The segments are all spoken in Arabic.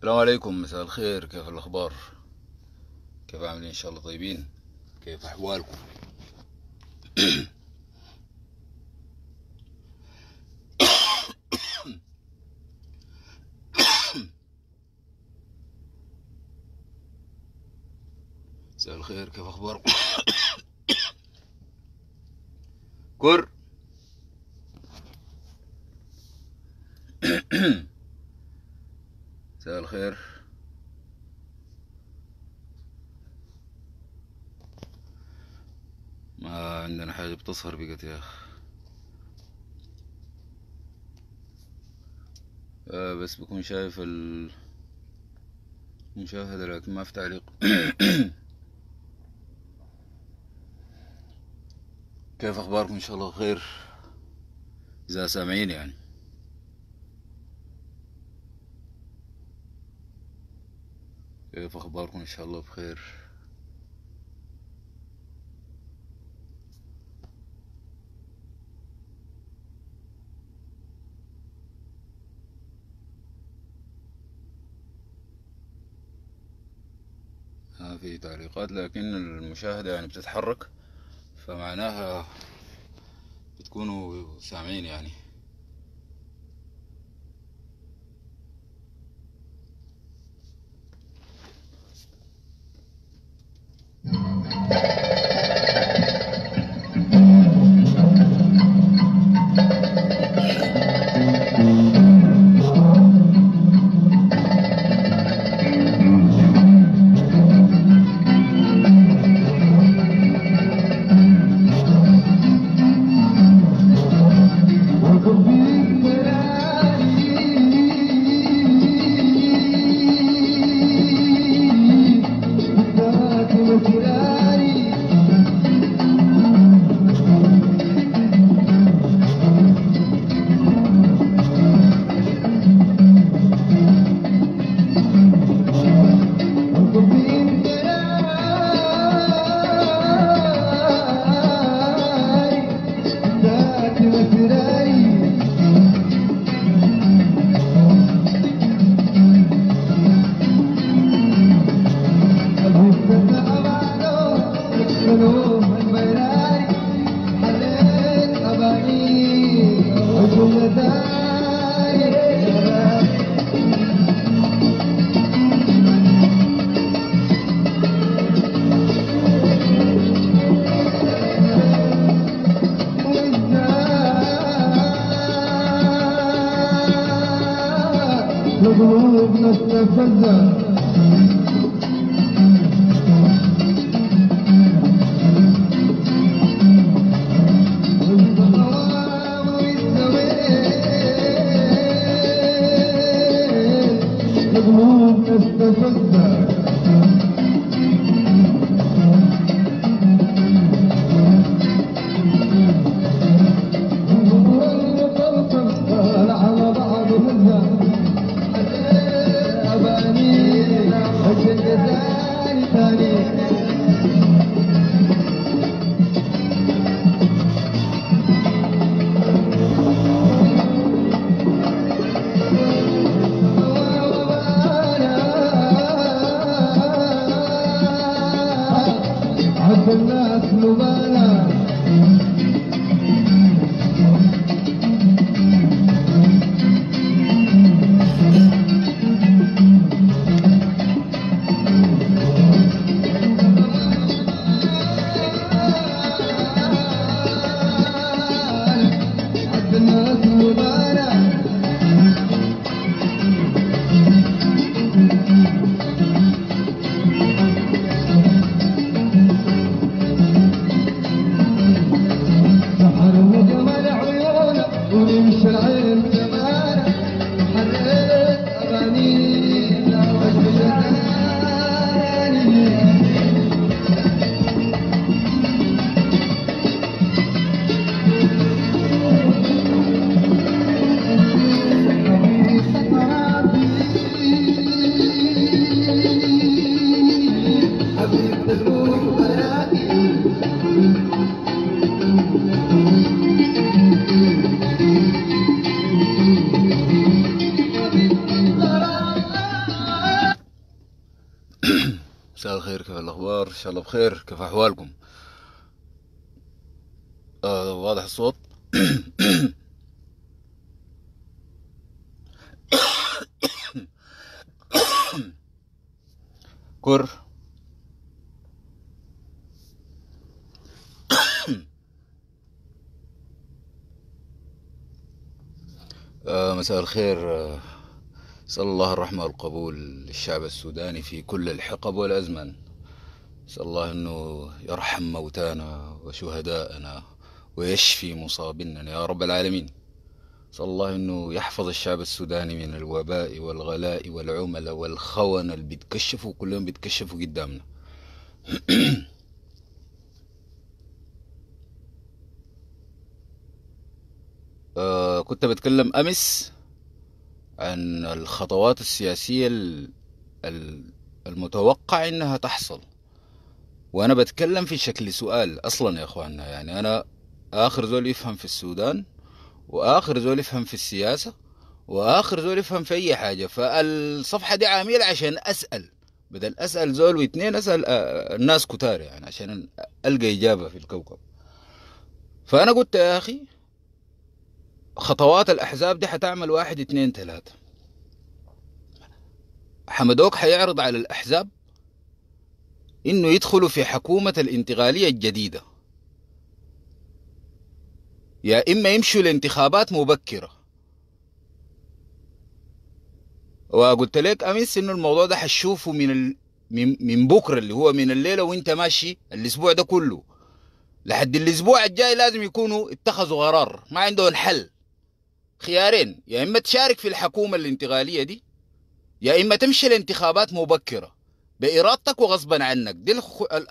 السلام عليكم مساء الخير كيف الاخبار كيف عاملين ان شاء الله طيبين كيف احوالكم مساء الخير كيف اخباركم كر مساء الخير ما عندنا حاجة بتصهر بقت يا أخ آه، بس بكون شايف المشاهدة لكن ما في تعليق كيف أخباركم إن شاء الله خير إذا سامعين يعني إيه، في اخباركم ان شاء الله بخير ما آه، في تعليقات لكن المشاهدة يعني بتتحرك فمعناها بتكونوا سامعين يعني بخير كيف احوالكم آه واضح الصوت كر آه مساء الخير آه صلى الله الرحمة والقبول للشعب السوداني في كل الحقب والأزمان نسأل الله أنه يرحم موتانا وشهداءنا ويشفي مصابنا يا رب العالمين نسأل الله أنه يحفظ الشعب السوداني من الوباء والغلاء والعمل والخونة اللي بيتكشفوا كلهم بيتكشفوا قدامنا آه كنت بتكلم أمس عن الخطوات السياسية المتوقع أنها تحصل وانا بتكلم في شكل سؤال اصلا يا اخواننا يعني انا اخر زول يفهم في السودان واخر زول يفهم في السياسه واخر زول يفهم في اي حاجه فالصفحه دي عامله عشان اسال بدل اسال زول واثنين اسال آه، الناس كتار يعني عشان القى اجابه في الكوكب فانا قلت يا اخي خطوات الاحزاب دي حتعمل واحد اثنين ثلاثه حمدوك حيعرض على الاحزاب إنه يدخلوا في حكومة الانتقالية الجديدة يا إما يمشوا لانتخابات مبكرة وقلت لك أمس إنه الموضوع ده حتشوفه من ال... من... من بكرة اللي هو من الليلة وإنت ماشي الأسبوع ده كله لحد الأسبوع الجاي لازم يكونوا اتخذوا قرار ما عندهم حل خيارين يا إما تشارك في الحكومة الانتقالية دي يا إما تمشي لانتخابات مبكرة بارادتك وغصبا عنك دي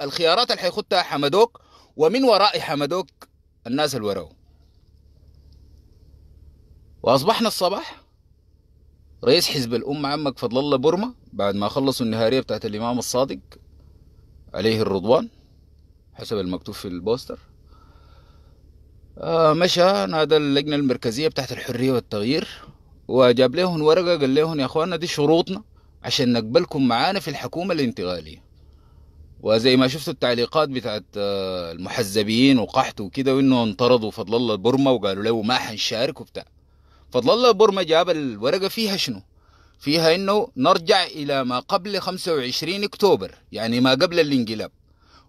الخيارات اللي حيخدها حمدوك ومن وراء حمدوك الناس اللي وراه واصبحنا الصباح رئيس حزب الأمة عمك فضل الله برمة بعد ما خلصوا النهارية بتاعت الإمام الصادق عليه الرضوان حسب المكتوب في البوستر آه مشى نادى اللجنة المركزية بتاعت الحرية والتغيير وجاب لهم ورقة قال لهم يا أخوانا دي شروطنا عشان نقبلكم معانا في الحكومة الانتقالية وزي ما شفتوا التعليقات بتاعت آه، المحزبيين وقحت وكده وانه انطردوا فضل الله البرمة وقالوا له ما حنشارك وبتاع فضل الله البرمة جاب الورقة فيها شنو فيها انه نرجع الى ما قبل 25 اكتوبر يعني ما قبل الانقلاب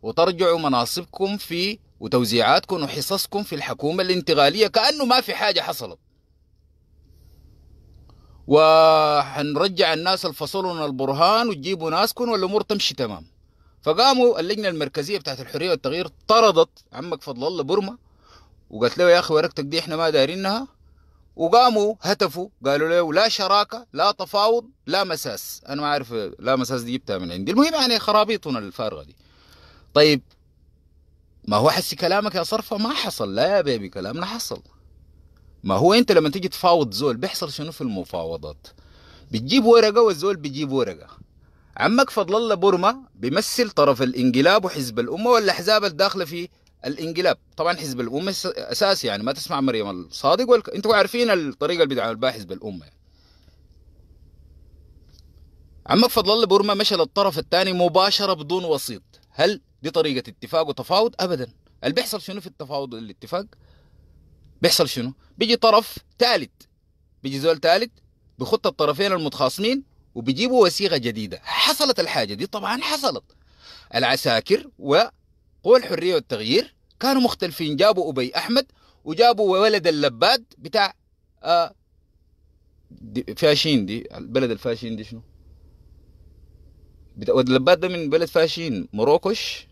وترجعوا مناصبكم في وتوزيعاتكم وحصصكم في الحكومة الانتقالية كأنه ما في حاجة حصلت وحنرجع الناس الفصل البرهان وتجيبوا ناسكم والامور تمشي تمام فقاموا اللجنه المركزيه بتاعت الحريه والتغيير طردت عمك فضل الله برمه وقالت له يا اخي ورقتك دي احنا ما دارينها وقاموا هتفوا قالوا له لا شراكه لا تفاوض لا مساس انا ما عارف لا مساس دي جبتها من عندي المهم يعني خرابيطنا الفارغه دي طيب ما هو حسي كلامك يا صرفه ما حصل لا يا بيبي كلامنا حصل ما هو انت لما تيجي تفاوض زول بيحصل شنو في المفاوضات بتجيب ورقه والزول بيجيب ورقه عمك فضل الله بورما بيمثل طرف الانقلاب وحزب الامه والاحزاب الداخله في الانقلاب طبعا حزب الامه اساسي يعني ما تسمع مريم الصادق والك... انتوا عارفين الطريقه اللي بيدعم بها حزب الامه عمك فضل الله بورما مشى للطرف الثاني مباشره بدون وسيط هل دي طريقه اتفاق وتفاوض ابدا اللي بيحصل شنو في التفاوض الاتفاق بيحصل شنو؟ بيجي طرف ثالث بيجي زول ثالث بخط الطرفين المتخاصمين وبيجيبوا وثيقه جديده حصلت الحاجه دي طبعا حصلت العساكر وقوى الحريه والتغيير كانوا مختلفين جابوا ابي احمد وجابوا ولد اللباد بتاع آه دي فاشين دي البلد الفاشين دي شنو؟ ولد اللباد ده من بلد فاشين مروكش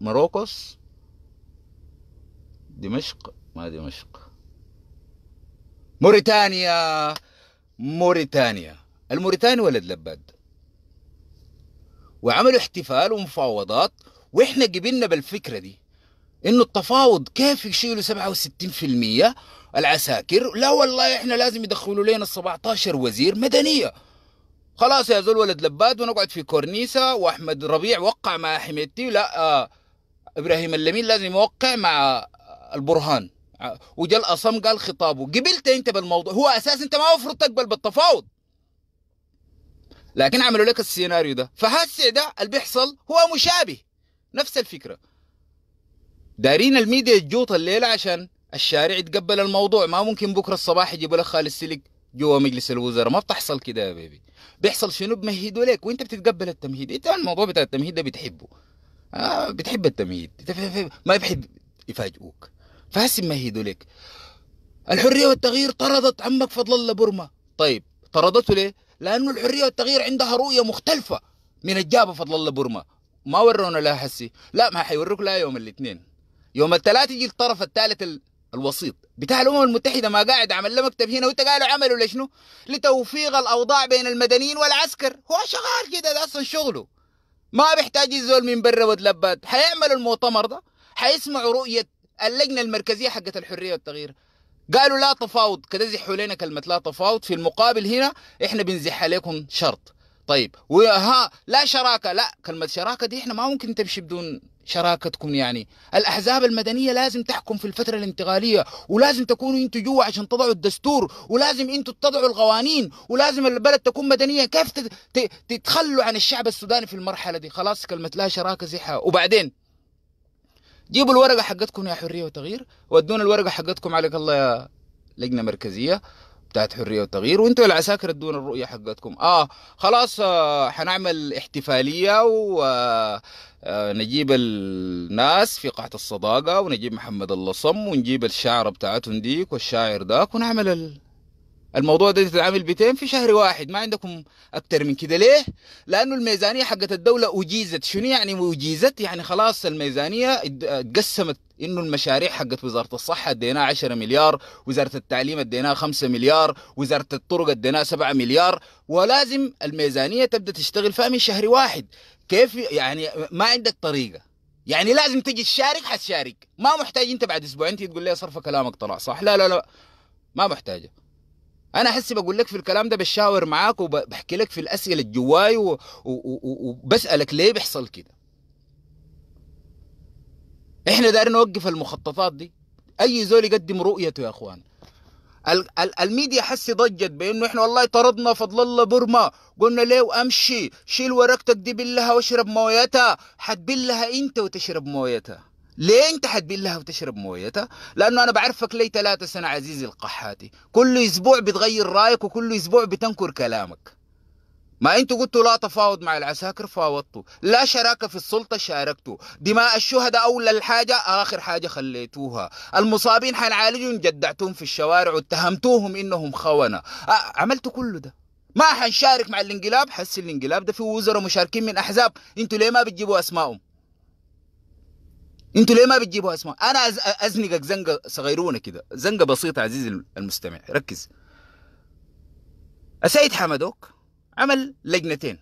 مروكوس دمشق ما دمشق موريتانيا موريتانيا الموريتاني ولد لباد وعملوا احتفال ومفاوضات واحنا قبلنا بالفكره دي انه التفاوض كيف يشيلوا 67% العساكر لا والله احنا لازم يدخلوا لنا ال 17 وزير مدنيه خلاص يا زول ولد لباد ونقعد في كورنيسا واحمد ربيع وقع مع حميدتي لا آه ابراهيم اللمين لازم يوقع مع البرهان وده الأصم قال خطابه قبلت أنت بالموضوع هو أساس أنت ما المفروض تقبل بالتفاوض لكن عملوا لك السيناريو ده فهسه ده اللي بيحصل هو مشابه نفس الفكرة دارين الميديا تجوط الليلة عشان الشارع يتقبل الموضوع ما ممكن بكرة الصباح يجيبوا لك خالد سلك جوا مجلس الوزراء ما بتحصل كده يا بيبي بيحصل شنو بمهدوا لك وانت بتتقبل التمهيد انت الموضوع بتاع التمهيد ده بتحبه آه بتحب التمهيد ما بيحب يفاجئوك ما هي دولك الحريه والتغيير طردت عمك فضل الله برما طيب طردته ليه؟ لانه الحريه والتغيير عندها رؤيه مختلفه من الجابه فضل الله برما ما ورونا لها حسي لا ما حيوروك لها يوم الاثنين يوم الثلاثة يجي الطرف الثالث ال... الوسيط بتاع الامم المتحده ما قاعد عمل له مكتب هنا وانت قالوا عملوا لشنو؟ لتوفيق الاوضاع بين المدنيين والعسكر هو شغال كده ده اصلا شغله ما بيحتاج الزول من برا وتلبات حيعمل المؤتمر ده حيسمعوا رؤيه اللجنه المركزيه حقت الحريه والتغيير قالوا لا تفاوض كده زحوا لنا كلمه لا تفاوض في المقابل هنا احنا بنزح عليكم شرط طيب وها لا شراكه لا كلمه شراكه دي احنا ما ممكن تمشي بدون شراكتكم يعني الاحزاب المدنيه لازم تحكم في الفتره الانتقاليه ولازم تكونوا انتوا جوا عشان تضعوا الدستور ولازم انتوا تضعوا القوانين ولازم البلد تكون مدنيه كيف تتخلوا عن الشعب السوداني في المرحله دي خلاص كلمه لا شراكه زحها وبعدين جيبوا الورقه حقتكم يا حريه وتغيير ودونا الورقه حقتكم عليك الله يا لجنه مركزيه بتاعت حريه وتغيير وانتوا العساكر ادونا الرؤيه حقتكم اه خلاص آه، حنعمل احتفاليه و آه،, آه نجيب الناس في قاعة الصداقة ونجيب محمد اللصم ونجيب الشعر بتاعتهم ديك والشاعر داك ونعمل ال... الموضوع ده تتعامل بتين في شهر واحد ما عندكم اكتر من كده ليه لانه الميزانيه حقت الدوله اجيزت شنو يعني اجيزت يعني خلاص الميزانيه اتقسمت انه المشاريع حقت وزاره الصحه اديناها 10 مليار وزاره التعليم اديناها 5 مليار وزاره الطرق اديناها 7 مليار ولازم الميزانيه تبدا تشتغل فيها من شهر واحد كيف يعني ما عندك طريقه يعني لازم تجي تشارك حتشارك ما محتاج انت بعد اسبوعين تقول لي صرف كلامك طلع صح لا لا لا ما محتاجه انا حسي بقول لك في الكلام ده بشاور معاك وبحكي لك في الاسئله الجواي جواي وبسالك ليه بيحصل كده احنا دايرين نوقف المخططات دي اي زول يقدم رؤيته يا اخوان ال- ال- الميديا حسي ضجت بانه احنا والله طردنا فضل الله برما قلنا ليه وامشي شيل ورقتك دي بالله واشرب مويتها حتبلها انت وتشرب مويتها ليه انت حتبين لها وتشرب مويتها؟ لانه انا بعرفك لي ثلاثة سنة عزيزي القحاتي، كل اسبوع بتغير رايك وكل اسبوع بتنكر كلامك. ما انتوا قلتوا لا تفاوض مع العساكر فاوضتوا، لا شراكة في السلطة شاركتوا، دماء الشهداء اولى الحاجة اخر حاجة خليتوها، المصابين حنعالجهم جدعتوهم في الشوارع واتهمتوهم انهم خونة، عملتوا كل ده. ما حنشارك مع الانقلاب، حس الانقلاب ده فيه وزراء مشاركين من احزاب، انتوا ليه ما بتجيبوا اسمائهم؟ انتوا ليه ما بتجيبوا اسماء انا ازنقك زنقه صغيرونه كده زنقه بسيطه عزيزي المستمع ركز السيد حمدوك عمل لجنتين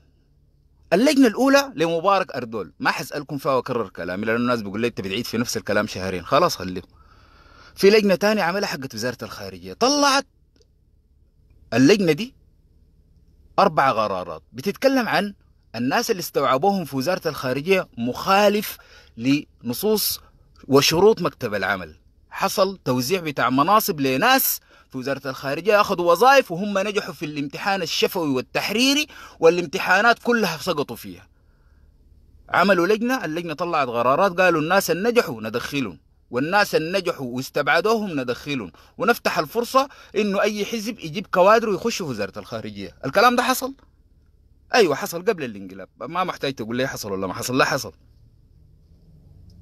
اللجنة الأولى لمبارك أردول ما حسألكم فيها وأكرر كلامي لأن الناس بيقول لي أنت بتعيد في نفس الكلام شهرين خلاص خليه في لجنة ثانيه عملها حقت وزارة الخارجية طلعت اللجنة دي أربع قرارات بتتكلم عن الناس اللي استوعبوهم في وزارة الخارجية مخالف لنصوص وشروط مكتب العمل حصل توزيع بتاع مناصب لناس في وزارة الخارجية أخذوا وظائف وهم نجحوا في الامتحان الشفوي والتحريري والامتحانات كلها سقطوا فيها عملوا لجنة اللجنة طلعت قرارات قالوا الناس اللي نجحوا ندخلهم والناس اللي نجحوا واستبعدوهم ندخلهم ونفتح الفرصة إنه أي حزب يجيب كوادر ويخشوا في وزارة الخارجية الكلام ده حصل أيوة حصل قبل الانقلاب ما محتاج تقول لي حصل ولا ما حصل لا حصل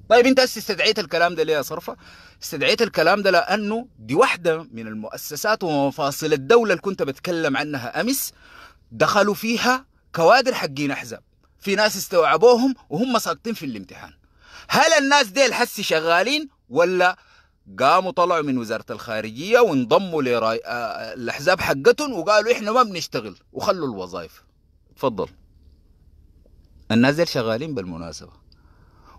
طيب انت استدعيت الكلام ده ليه يا صرفه؟ استدعيت الكلام ده لانه دي واحده من المؤسسات ومفاصل الدوله اللي كنت بتكلم عنها امس دخلوا فيها كوادر حقين احزاب في ناس استوعبوهم وهم ساقطين في الامتحان هل الناس ديل حسي شغالين ولا قاموا طلعوا من وزارة الخارجية وانضموا للأحزاب آه، آه، حقتهم وقالوا إحنا ما بنشتغل وخلوا الوظائف تفضل الناس ديل شغالين بالمناسبة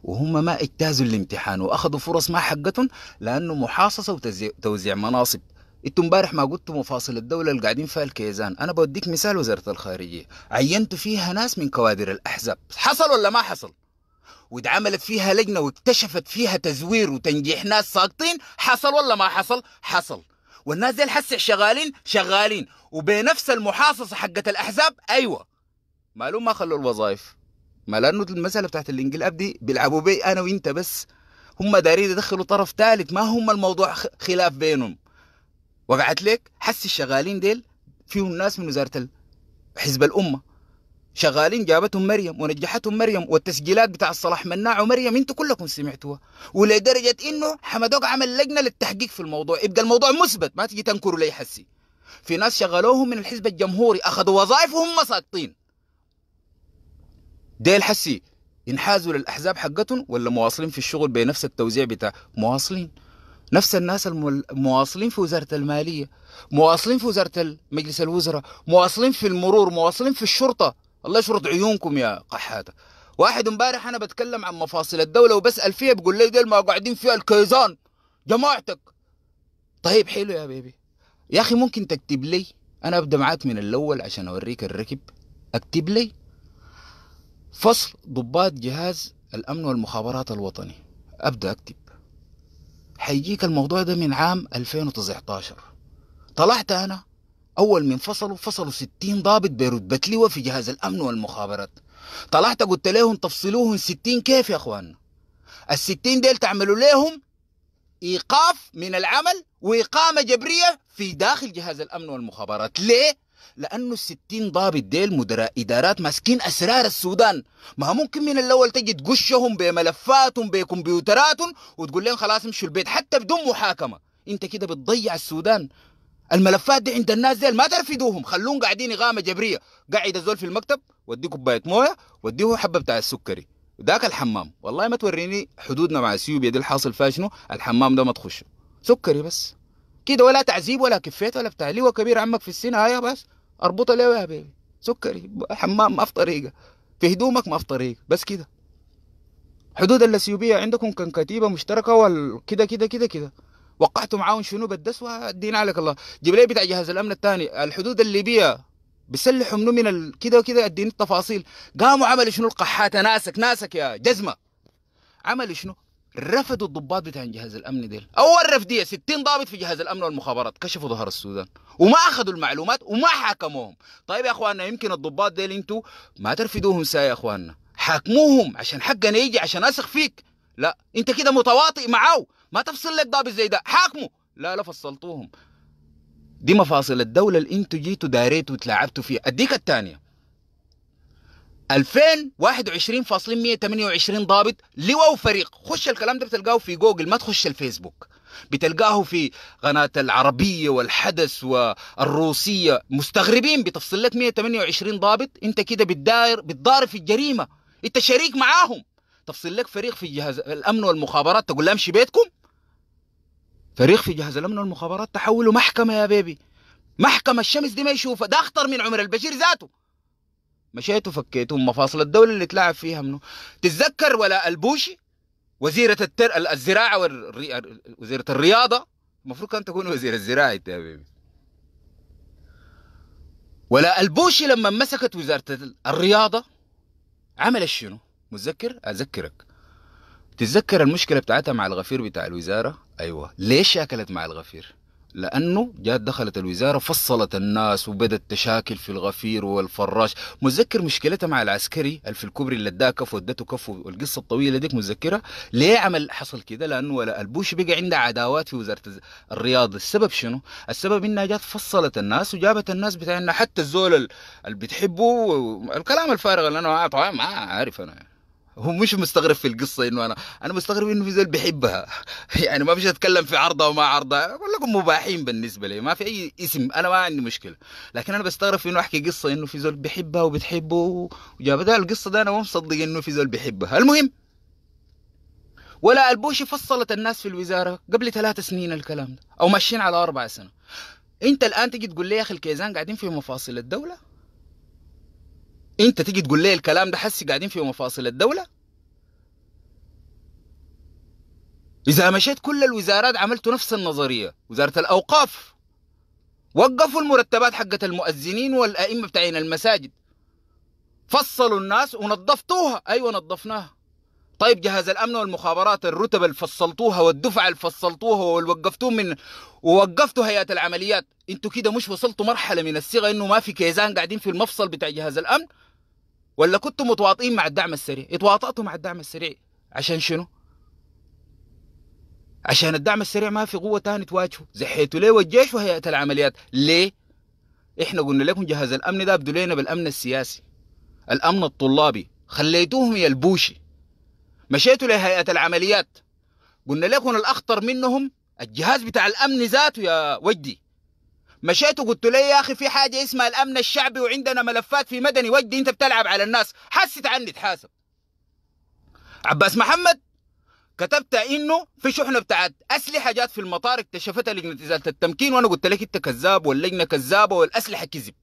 وهم ما اجتازوا الامتحان واخذوا فرص ما حقتهم لانه محاصصه وتوزيع مناصب انتوا امبارح ما قلتوا مفاصل الدوله اللي قاعدين فيها الكيزان انا بوديك مثال وزاره الخارجيه عينتوا فيها ناس من كوادر الاحزاب حصل ولا ما حصل واتعملت فيها لجنه واكتشفت فيها تزوير وتنجيح ناس ساقطين حصل ولا ما حصل حصل والناس دي الحس شغالين شغالين وبنفس المحاصصه حقت الاحزاب ايوه معلوم ما خلوا الوظائف ما لانه المساله بتاعت الانجلاب دي بيلعبوا بي انا وانت بس هم دارين يدخلوا طرف ثالث ما هم الموضوع خلاف بينهم وقعت لك حس الشغالين ديل فيهم ناس من وزاره حزب الامه شغالين جابتهم مريم ونجحتهم مريم والتسجيلات بتاع صلاح مناع ومريم انتوا كلكم سمعتوها ولدرجه انه حمدوك عمل لجنه للتحقيق في الموضوع يبقى الموضوع مثبت ما تجي تنكروا لي حسي في ناس شغلوهم من الحزب الجمهوري اخذوا وظائف وهم ساقطين ديل حسي انحازوا للاحزاب حقتهم ولا مواصلين في الشغل بنفس التوزيع بتاع مواصلين نفس الناس المواصلين في وزاره الماليه مواصلين في وزاره مجلس الوزراء مواصلين في المرور مواصلين في الشرطه الله يشرط عيونكم يا قحاته واحد امبارح انا بتكلم عن مفاصل الدوله وبسال فيها بيقول لي ديل ما قاعدين فيها الكيزان جماعتك طيب حلو يا بيبي يا اخي ممكن تكتب لي انا ابدا معاك من الاول عشان اوريك الركب اكتب لي فصل ضباط جهاز الأمن والمخابرات الوطني أبدأ أكتب حيجيك الموضوع ده من عام 2019 طلعت أنا أول من فصلوا فصلوا 60 ضابط برتبة لواء في جهاز الأمن والمخابرات طلعت قلت لهم تفصلوهم 60 كيف يا أخوان ال 60 ديل تعملوا لهم إيقاف من العمل وإقامة جبرية في داخل جهاز الأمن والمخابرات ليه؟ لأنه الستين ضابط ديل مدراء إدارات ماسكين أسرار السودان ما ممكن من الأول تجي تقشهم بملفاتهم بكمبيوتراتهم وتقول لهم خلاص امشوا البيت حتى بدون محاكمة أنت كده بتضيع السودان الملفات دي عند الناس ديل ما ترفدوهم خلوهم قاعدين إغامة جبرية قاعد الزول في المكتب وديه كوباية موية وديه حبة بتاع السكري ذاك الحمام والله ما توريني حدودنا مع اثيوبيا دي الحاصل فاشنو الحمام ده ما تخشه سكري بس كده ولا تعذيب ولا كفيت ولا بتاع ليه كبير عمك في السن هاي بس اربطها ليه يا بيبي سكري حمام ما في طريقه في هدومك ما في طريقه بس كده حدود الاثيوبيه عندكم كان كتيبة مشتركة وكده كده كده كده وقعتوا معاهم شنو بدس ودينا عليك الله جيب لي بتاع جهاز الامن الثاني الحدود الليبية بيسلحوا منو من ال... كده وكده اديني التفاصيل قاموا عملوا شنو القحاتة ناسك ناسك يا جزمة عملوا شنو رفدوا الضباط بتاع جهاز الامن ديل اول رفديه 60 ضابط في جهاز الامن والمخابرات كشفوا ظهر السودان وما اخذوا المعلومات وما حاكموهم طيب يا اخواننا يمكن الضباط ديل انتوا ما ترفدوهم ساي يا اخواننا حاكموهم عشان حقنا يجي عشان اثق فيك لا انت كده متواطئ معاه ما تفصل لك ضابط زي ده حاكمه لا لا فصلتوهم دي مفاصل الدولة اللي انتوا جيتوا داريتوا وتلاعبتوا فيها اديك الثانية 2021 فاصلين 128 ضابط لواء وفريق خش الكلام ده بتلقاه في جوجل ما تخش الفيسبوك بتلقاه في قناة العربية والحدث والروسية مستغربين بتفصل لك 128 ضابط انت كده بتداير بتضارب في الجريمة انت شريك معاهم تفصل لك فريق في جهاز الامن والمخابرات تقول لهم امشي بيتكم فريق في جهاز الامن والمخابرات تحوله محكمة يا بيبي محكمة الشمس دي ما يشوفها ده اخطر من عمر البشير ذاته مشيت وفكيت مفاصل الدولة اللي تلعب فيها منه تتذكر ولا البوشي وزيرة التر... الزراعة والري... وزيرة الرياضة المفروض كان تكون وزير الزراعة يا بيبي ولا البوشي لما مسكت وزارة الرياضة عملت شنو؟ متذكر؟ أذكرك تتذكر المشكلة بتاعتها مع الغفير بتاع الوزارة؟ أيوة ليش شاكلت مع الغفير؟ لأنه جات دخلت الوزارة فصلت الناس وبدت تشاكل في الغفير والفراش متذكر مشكلتها مع العسكري في الكوبري اللي اداه كف وادته كف والقصة الطويلة ديك متذكرة ليه عمل حصل كده لأنه البوش بقى عنده عداوات في وزارة الرياض السبب شنو السبب إنها جات فصلت الناس وجابت الناس بتاعنا حتى الزول اللي بتحبه الكلام الفارغ اللي أنا طبعا ما عارف أنا هو مش مستغرب في القصه انه انا انا مستغرب انه في زول بيحبها يعني ما فيش اتكلم في عرضها وما عرضها كلكم مباحين بالنسبه لي ما في اي اسم انا ما عندي مشكله لكن انا بستغرب انه احكي قصه انه في زول بيحبها وبتحبه وجابتها القصه ده انا مو مصدق انه في زول بيحبها المهم ولا البوشي فصلت الناس في الوزاره قبل ثلاث سنين الكلام ده او ماشيين على اربع سنين انت الان تجي تقول لي يا اخي الكيزان قاعدين في مفاصل الدوله انت تيجي تقول لي الكلام ده حسي قاعدين في مفاصل الدوله اذا مشيت كل الوزارات عملتوا نفس النظريه وزاره الاوقاف وقفوا المرتبات حقت المؤذنين والائمه بتاعين المساجد فصلوا الناس ونظفتوها ايوه نظفناها طيب جهاز الامن والمخابرات الرتب اللي فصلتوها والدفعه اللي فصلتوها ووقفتوه من ووقفتوا هيئه العمليات انتوا كده مش وصلتوا مرحله من الصيغه انه ما في كيزان قاعدين في المفصل بتاع جهاز الامن ولا كنتوا متواطئين مع الدعم السريع اتواطأتوا مع الدعم السريع عشان شنو عشان الدعم السريع ما في قوة تاني تواجهه زحيتوا ليه والجيش وهيئة العمليات ليه احنا قلنا لكم جهاز الامن ده ابدوا لنا بالامن السياسي الامن الطلابي خليتوهم يلبوشي مشيتوا لهيئة العمليات قلنا لكم الاخطر منهم الجهاز بتاع الامن ذاته يا وجدي مشيت وقلت له يا اخي في حاجه اسمها الامن الشعبي وعندنا ملفات في مدني وجدي انت بتلعب على الناس حست عني تحاسب عباس محمد كتبت انه في شحنه بتاعت اسلحه جات في المطار اكتشفتها لجنه ازاله التمكين وانا قلت لك انت كذاب واللجنه كذابه والاسلحه كذب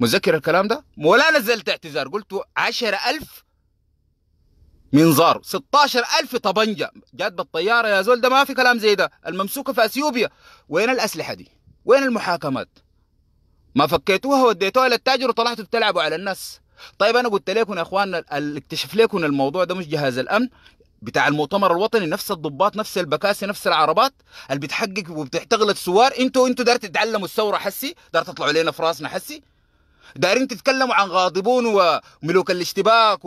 متذكر الكلام ده ولا نزلت اعتذار قلت عشرة ألف منظار 16000 طبنجة جات بالطيارة يا زول ده ما في كلام زي ده الممسوكة في أثيوبيا وين الأسلحة دي وين المحاكمات ما فكيتوها وديتوها للتاجر وطلعتوا بتلعبوا على الناس طيب انا قلت لكم يا اخواننا اللي اكتشف لكم الموضوع ده مش جهاز الامن بتاع المؤتمر الوطني نفس الضباط نفس البكاسي نفس العربات اللي بتحقق وبتحتغل الثوار انتوا انتوا دار تتعلموا الثوره حسي دار تطلعوا لنا في راسنا حسي دايرين تتكلموا عن غاضبون وملوك الاشتباك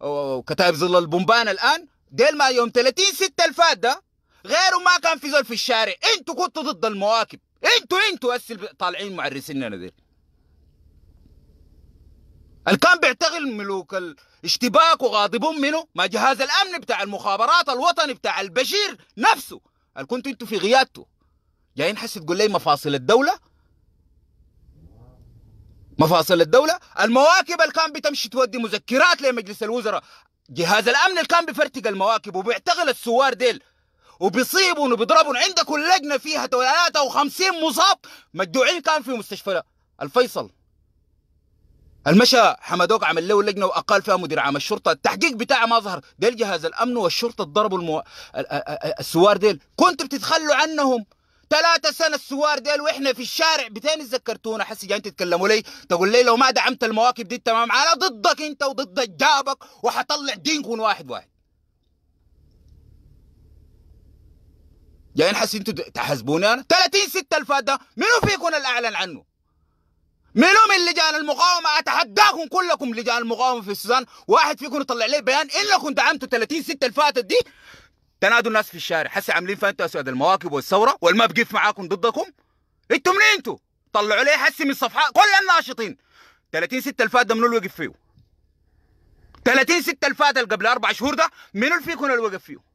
وكتائب ظل البنبان الان ديل ما يوم 30 6 الفات ده غيره ما كان في زول في الشارع انتوا كنتوا ضد المواكب انتوا انتوا هسه طالعين معرسيننا ذي اللي كان بيعتقل ملوك الاشتباك وغاضبون منه ما جهاز الامن بتاع المخابرات الوطني بتاع البشير نفسه اللي كنتوا انتوا في غيادته جايين حس تقول لي مفاصل الدوله مفاصل الدوله المواكب اللي كان بتمشي تودي مذكرات لمجلس الوزراء جهاز الامن اللي كان بفرتق المواكب وبيعتقل الثوار ديل وبيصيبهم وبيضربهم عندك اللجنه فيها 53 مصاب مجدوعين كان في مستشفى الفيصل المشى حمدوك عمل له لجنه واقال فيها مدير عام الشرطه التحقيق بتاعه ما ظهر ديل جهاز الامن والشرطه ضربوا المو... السوار ديل كنتوا بتتخلوا عنهم ثلاثة سنة السوار ديل واحنا في الشارع بتين تذكرتونا حسي جايين تتكلموا لي تقول لي لو ما دعمت المواكب دي تمام على ضدك انت وضد جابك وحطلع دينكم واحد واحد جايين حس انتوا تحاسبوني يعني؟ انا 30 6 الفات ده منو فيكم اللي اعلن عنه؟ منو من لجان المقاومه اتحداكم كلكم لجان المقاومه في السودان واحد فيكم يطلع لي بيان انكم دعمتوا 30 6 اللي فاتت دي تنادوا الناس في الشارع حسي عاملين فانتوا اسود المواكب والثوره والما بقيت معاكم ضدكم انتوا منين انتوا؟ طلعوا لي حسي من صفحات كل الناشطين 30 6 الفات ده منو اللي وقف فيه؟ 30 6 الفات اللي قبل اربع شهور ده منو اللي فيكم اللي وقف فيه؟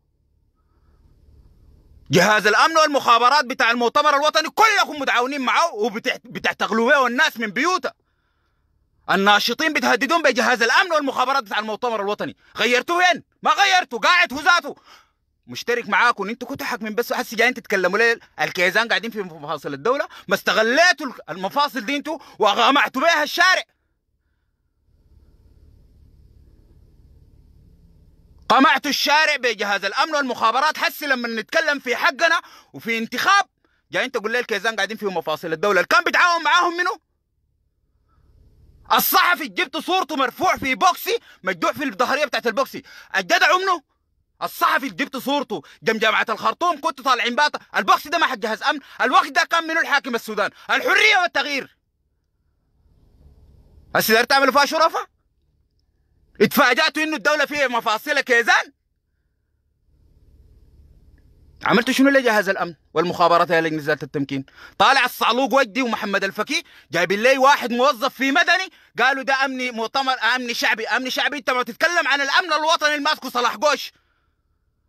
جهاز الامن والمخابرات بتاع المؤتمر الوطني كلكم متعاونين معه وبتعتقلوا بيه الناس من بيوتها الناشطين بتهددون بجهاز الامن والمخابرات بتاع المؤتمر الوطني غيرتوه وين ما غيرتوا قاعد هو ذاته مشترك معاكم انتوا كنتوا من بس هسه جايين تتكلموا ليه الكيزان قاعدين في مفاصل الدوله ما استغليتوا المفاصل دي انتوا وغمعتوا بيها الشارع قمعت الشارع بجهاز الامن والمخابرات حسي لما نتكلم في حقنا وفي انتخاب جاي انت تقول لي الكيزان قاعدين في مفاصل الدوله اللي كان بيتعاون معاهم منه الصحفي جبت صورته مرفوع في بوكسي مجدوع في الظهريه بتاعت البوكسي الجدع منه الصحفي اللي جبت صورته جم جامعة الخرطوم كنت طالعين باطة البوكس ده ما حد جهاز أمن الوقت ده كان منو الحاكم السودان الحرية والتغيير هسه تعملوا فيها شرفة اتفاجأتوا انه الدولة فيها مفاصل كيزان عملتوا شنو لجهاز الامن والمخابرات يا لجنه التمكين طالع الصعلوق وجدي ومحمد الفكي جايبين لي واحد موظف في مدني قالوا ده امني مؤتمر امني شعبي امني شعبي انت ما تتكلم عن الامن الوطني ماسكه صلاح جوش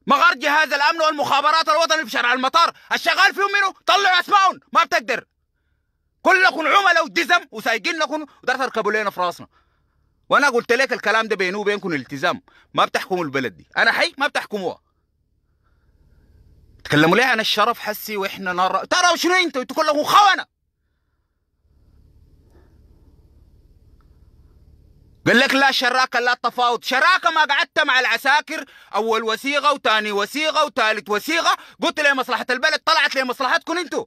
مغار جهاز الامن والمخابرات الوطني في شارع المطار الشغال فيهم منو طلعوا اسمائهم ما بتقدر كلكم عملاء ودزم وسايقين لكم ودار تركبوا لنا في راسنا وانا قلت لك الكلام ده بينه وبينكم التزام ما بتحكموا البلد دي انا حي ما بتحكموها تكلموا ليه عن الشرف حسي واحنا نرى ترى شنو انتوا انتوا كلكم خونه قال لك لا شراكه لا تفاوض شراكه ما قعدت مع العساكر اول وثيقه وثاني وثيقه وثالث وثيقه قلت لي مصلحه البلد طلعت لي مصلحتكم انتوا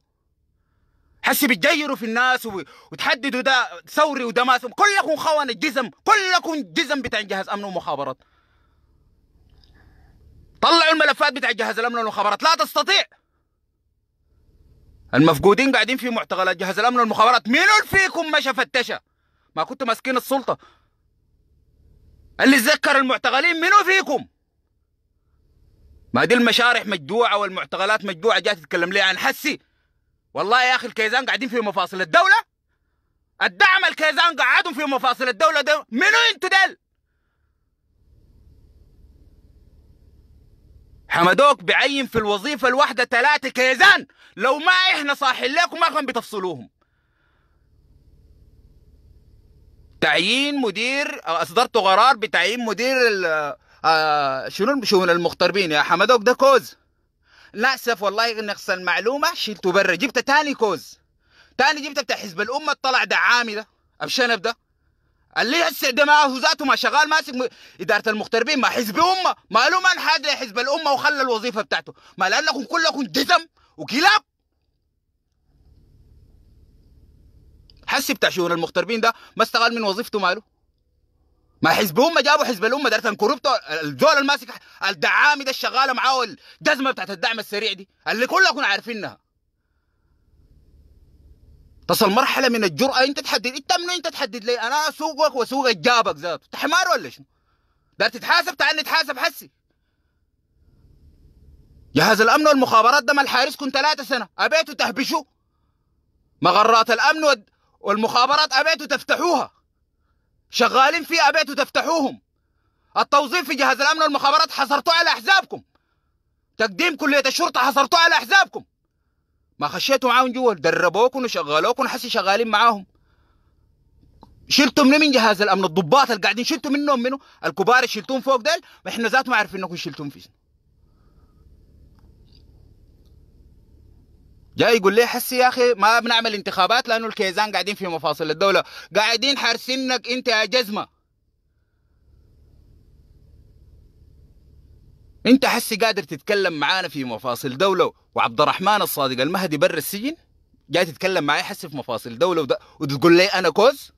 حسي بتجيروا في الناس وتحددوا ده ثوري وده ماسم كلكم خوان الجزم كلكم جزم بتاع جهاز امن ومخابرات طلعوا الملفات بتاع جهاز الامن والمخابرات لا تستطيع المفقودين قاعدين في معتقلات جهاز الامن والمخابرات مين فيكم مشى فتشى ما كنتوا ماسكين السلطه اللي تذكر المعتقلين منو فيكم ما دي المشارح مجدوعه والمعتقلات مجدوعه جات تتكلم لي عن حسي والله يا اخي الكيزان قاعدين في مفاصل الدوله الدعم الكيزان قعدهم في مفاصل الدوله ده منو انتو ديل حمدوك بعين في الوظيفه الواحده ثلاثه كيزان لو ما احنا صاحي لكم ما كان بتفصلوهم تعيين مدير اصدرتوا قرار بتعيين مدير آه، شنو شؤون المغتربين يا حمدوك ده كوز للاسف والله نقص المعلومه شلته برا جبت تاني كوز تاني جبت بتاع حزب الامه طلع دعامي ده ابشنب ده اللي هسه ده معه ذاته ما شغال ماسك اداره المغتربين ما حزب امه ما له من حاجه لحزب الامه وخلى الوظيفه بتاعته ما لانكم كلكم دزم وكلاب حسي بتاع شؤون المغتربين ده ما استغل من وظيفته ماله ما حزب الامه جابوا حزب الامه دارت انكربتوا الزول الماسك الدعامي ده الشغاله معاه الجزمه بتاعت الدعم السريع دي اللي كلكم عارفينها تصل مرحله من الجراه انت تحدد انت من انت تحدد لي انا اسوقك واسوقك جابك ذاته انت حمار ولا شنو؟ ده تتحاسب تعال نتحاسب حسي جهاز الامن والمخابرات ده ما الحارسكم ثلاثة سنه ابيتوا تهبشوا مغرات الامن والمخابرات ابيتوا تفتحوها شغالين في ابيت وتفتحوهم التوظيف في جهاز الأمن والمخابرات حصرتوه على أحزابكم تقديم كلية الشرطة حصرتوه على أحزابكم ما خشيتوا معاهم جوا دربوكم وشغلوكم حسي شغالين معاهم شلتوا من من جهاز الامن الضباط اللي قاعدين شلتوا منهم منه الكبار اللي شلتوهم فوق ديل واحنا ذات ما عارفين انكم شلتوهم فيه جاي يقول لي حسي يا اخي ما بنعمل انتخابات لانه الكيزان قاعدين في مفاصل الدوله قاعدين حارسينك انت يا جزمه انت حسي قادر تتكلم معانا في مفاصل دوله وعبد الرحمن الصادق المهدي برا السجن جاي تتكلم معي حسي في مفاصل دوله وده وتقول لي انا كوز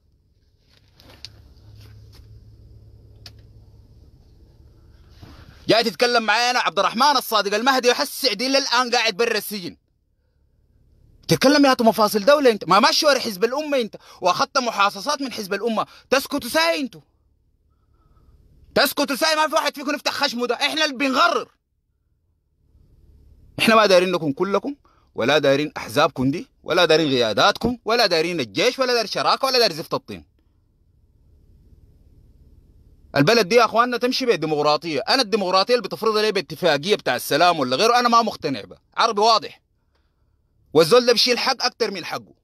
جاي تتكلم معي انا عبد الرحمن الصادق المهدي وحسي عديل الان قاعد برا السجن تتكلم يا مفاصل دولة انت ما ماشي ورا حزب الأمة انت واخذت محاصصات من حزب الأمة تسكتوا ساي انتوا تسكتوا ساي ما في واحد فيكم يفتح خشمه ده احنا اللي بنغرر احنا ما دايرين لكم كلكم ولا دايرين احزابكم دي ولا دايرين قياداتكم ولا دايرين الجيش ولا داير شراكه ولا داير زفت الطين البلد دي يا اخواننا تمشي بالديمقراطيه انا الديمقراطيه اللي بتفرضها لي باتفاقيه بتاع السلام ولا غيره انا ما مقتنع بها عربي واضح والزول ده بيشيل حق اكتر من حقه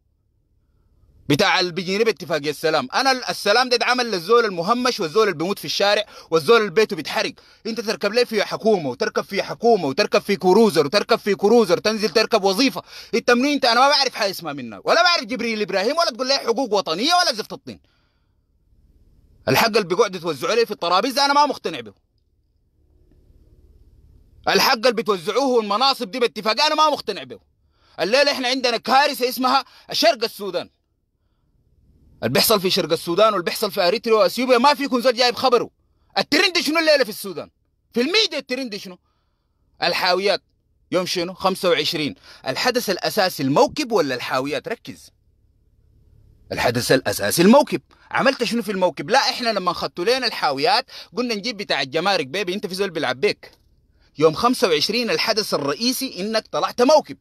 بتاع اللي بيجيني السلام انا السلام ده اتعمل للزول المهمش والزول اللي بيموت في الشارع والزول اللي بيته بيتحرق انت تركب ليه في حكومه وتركب في حكومه وتركب في كروزر وتركب في كروزر تنزل تركب وظيفه انت منين انت انا ما بعرف حاجه اسمها منك ولا بعرف جبريل ابراهيم ولا تقول لي حقوق وطنيه ولا زفت الطين الحق اللي بيقعدوا يتوزعوا عليه في الطرابيز انا ما مقتنع به الحق اللي بتوزعوه المناصب دي باتفاق انا ما مقتنع به الليلة احنا عندنا كارثة اسمها شرق السودان اللي بيحصل في شرق السودان واللي بيحصل في اريتريا واثيوبيا ما فيكم زول جايب خبره الترند شنو الليله في السودان في الميديا الترند شنو الحاويات يوم شنو 25 الحدث الاساسي الموكب ولا الحاويات ركز الحدث الاساسي الموكب عملت شنو في الموكب لا احنا لما خدتوا لنا الحاويات قلنا نجيب بتاع الجمارك بيبي انت في زول بيلعب بيك يوم 25 الحدث الرئيسي انك طلعت موكب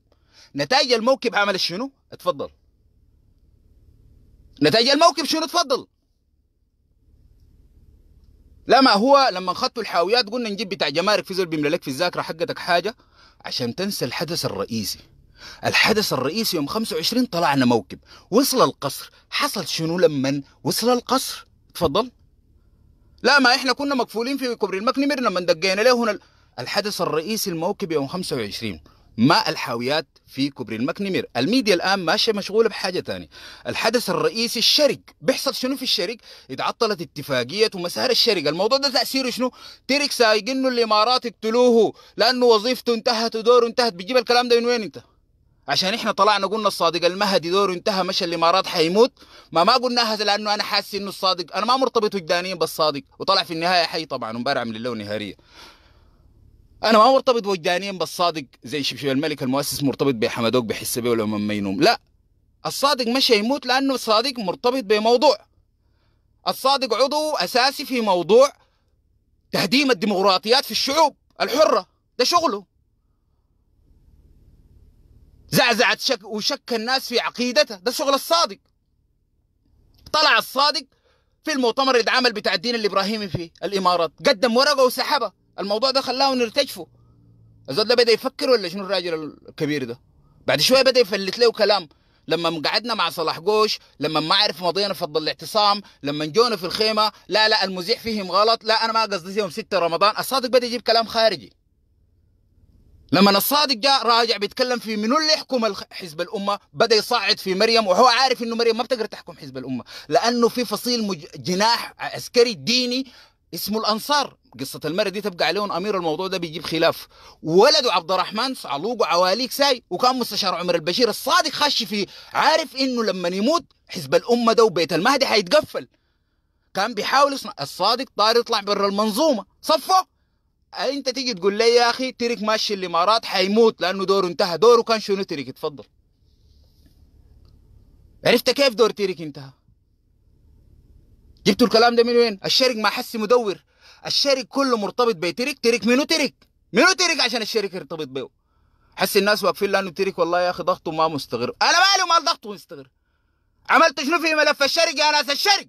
نتائج الموكب عمل شنو اتفضل نتائج الموكب شنو اتفضل لا ما هو لما خدتوا الحاويات قلنا نجيب بتاع جمارك في زول لك في الذاكره حقتك حاجه عشان تنسى الحدث الرئيسي الحدث الرئيسي يوم 25 طلعنا موكب وصل القصر حصل شنو لما وصل القصر تفضل لا ما احنا كنا مقفولين في كوبري المكنمر لما دقينا له هنا الحدث الرئيسي الموكب يوم 25 ماء الحاويات في كوبري المكنمير الميديا الان ماشيه مشغوله بحاجه ثانيه الحدث الرئيسي الشرق بيحصل شنو في الشرق اتعطلت اتفاقيه ومسار الشرق الموضوع ده تاثيره شنو ترك سايقنه الامارات اقتلوه لانه وظيفته انتهت ودوره انتهت بتجيب الكلام ده من وين انت عشان احنا طلعنا قلنا الصادق المهدي دوره انتهى مشى الامارات حيموت ما ما قلناها لانه انا حاسس انه الصادق انا ما مرتبط وجدانيا بالصادق وطلع في النهايه حي طبعا امبارح من له نهاريه انا ما مرتبط وجدانيا بالصادق زي شبشب الملك المؤسس مرتبط بحمدوك بحس به ولما ما ينوم لا الصادق مش هيموت لانه الصادق مرتبط بموضوع الصادق عضو اساسي في موضوع تهديم الديمقراطيات في الشعوب الحره ده شغله زعزعت شك وشك الناس في عقيدته ده شغل الصادق طلع الصادق في المؤتمر اللي اتعمل بتاع الدين الابراهيمي في الامارات قدم ورقه وسحبها الموضوع ده خلاه يرتجفوا الزول ده بدا يفكر ولا شنو الراجل الكبير ده بعد شويه بدا يفلت له كلام لما قعدنا مع صلاح قوش لما ما عرف ماضينا في الاعتصام لما جونا في الخيمه لا لا المذيع فيهم غلط لا انا ما قصدي يوم 6 رمضان الصادق بدا يجيب كلام خارجي لما الصادق جاء راجع بيتكلم في منو اللي يحكم حزب الامه بدا يصعد في مريم وهو عارف انه مريم ما بتقدر تحكم حزب الامه لانه في فصيل جناح عسكري ديني اسمه الانصار قصه المرة دي تبقى عليهم امير الموضوع ده بيجيب خلاف ولده عبد الرحمن صعلوق وعواليك ساي وكان مستشار عمر البشير الصادق خش فيه عارف انه لما يموت حزب الامه ده وبيت المهدي حيتقفل كان بيحاول يصنع الصادق طار يطلع برا المنظومه صفه انت تيجي تقول لي يا اخي ترك ماشي الامارات حيموت لانه دوره انتهى دوره كان شنو ترك اتفضل عرفت كيف دور تيرك انتهى جبتوا الكلام ده من وين الشريك ما حسي مدور الشريك كله مرتبط بترك ترك منو ترك منو ترك عشان الشريك يرتبط بيه حس الناس واقفين لانه ترك والله يا اخي ضغطه ما مستغر انا مالي مال ضغطه مستغر عملت شنو في ملف الشرق يا ناس الشرق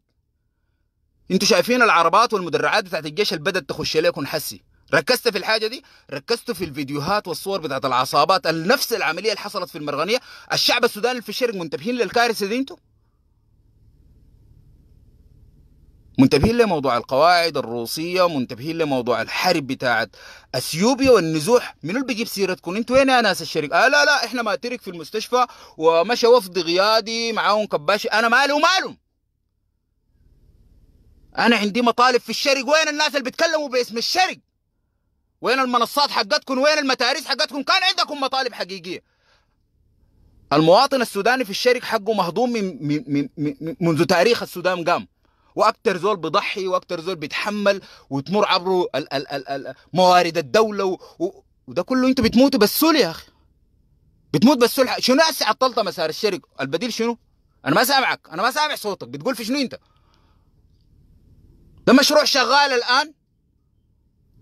انتوا شايفين العربات والمدرعات بتاعت الجيش اللي بدات تخش عليكم حسي ركزت في الحاجه دي ركزت في الفيديوهات والصور بتاعت العصابات نفس العمليه اللي حصلت في المرغنيه الشعب السوداني في الشرق منتبهين للكارثه دي انتوا منتبهين لموضوع القواعد الروسية منتبهين لموضوع الحرب بتاعت اثيوبيا والنزوح من اللي بيجيب سيرتكم انتوا وين يا ناس الشركة آه لا لا احنا ما ترك في المستشفى ومشى وفد غيادي معاهم كباشي انا مالي ومالهم انا عندي مطالب في الشرق وين الناس اللي بيتكلموا باسم الشرق وين المنصات حقتكم وين المتاريس حقتكم كان عندكم مطالب حقيقيه المواطن السوداني في الشرق حقه مهضوم من من من منذ تاريخ السودان قام واكتر زول بضحي واكتر زول بيتحمل وتمر عبره ال ال ال ال موارد الدوله و... و... وده كله انتوا بتموتوا بالسول يا اخي بتموت بالسول شنو اسعى عطلت مسار الشرق البديل شنو انا ما سامعك انا ما سامع صوتك بتقول في شنو انت ده مشروع شغال الان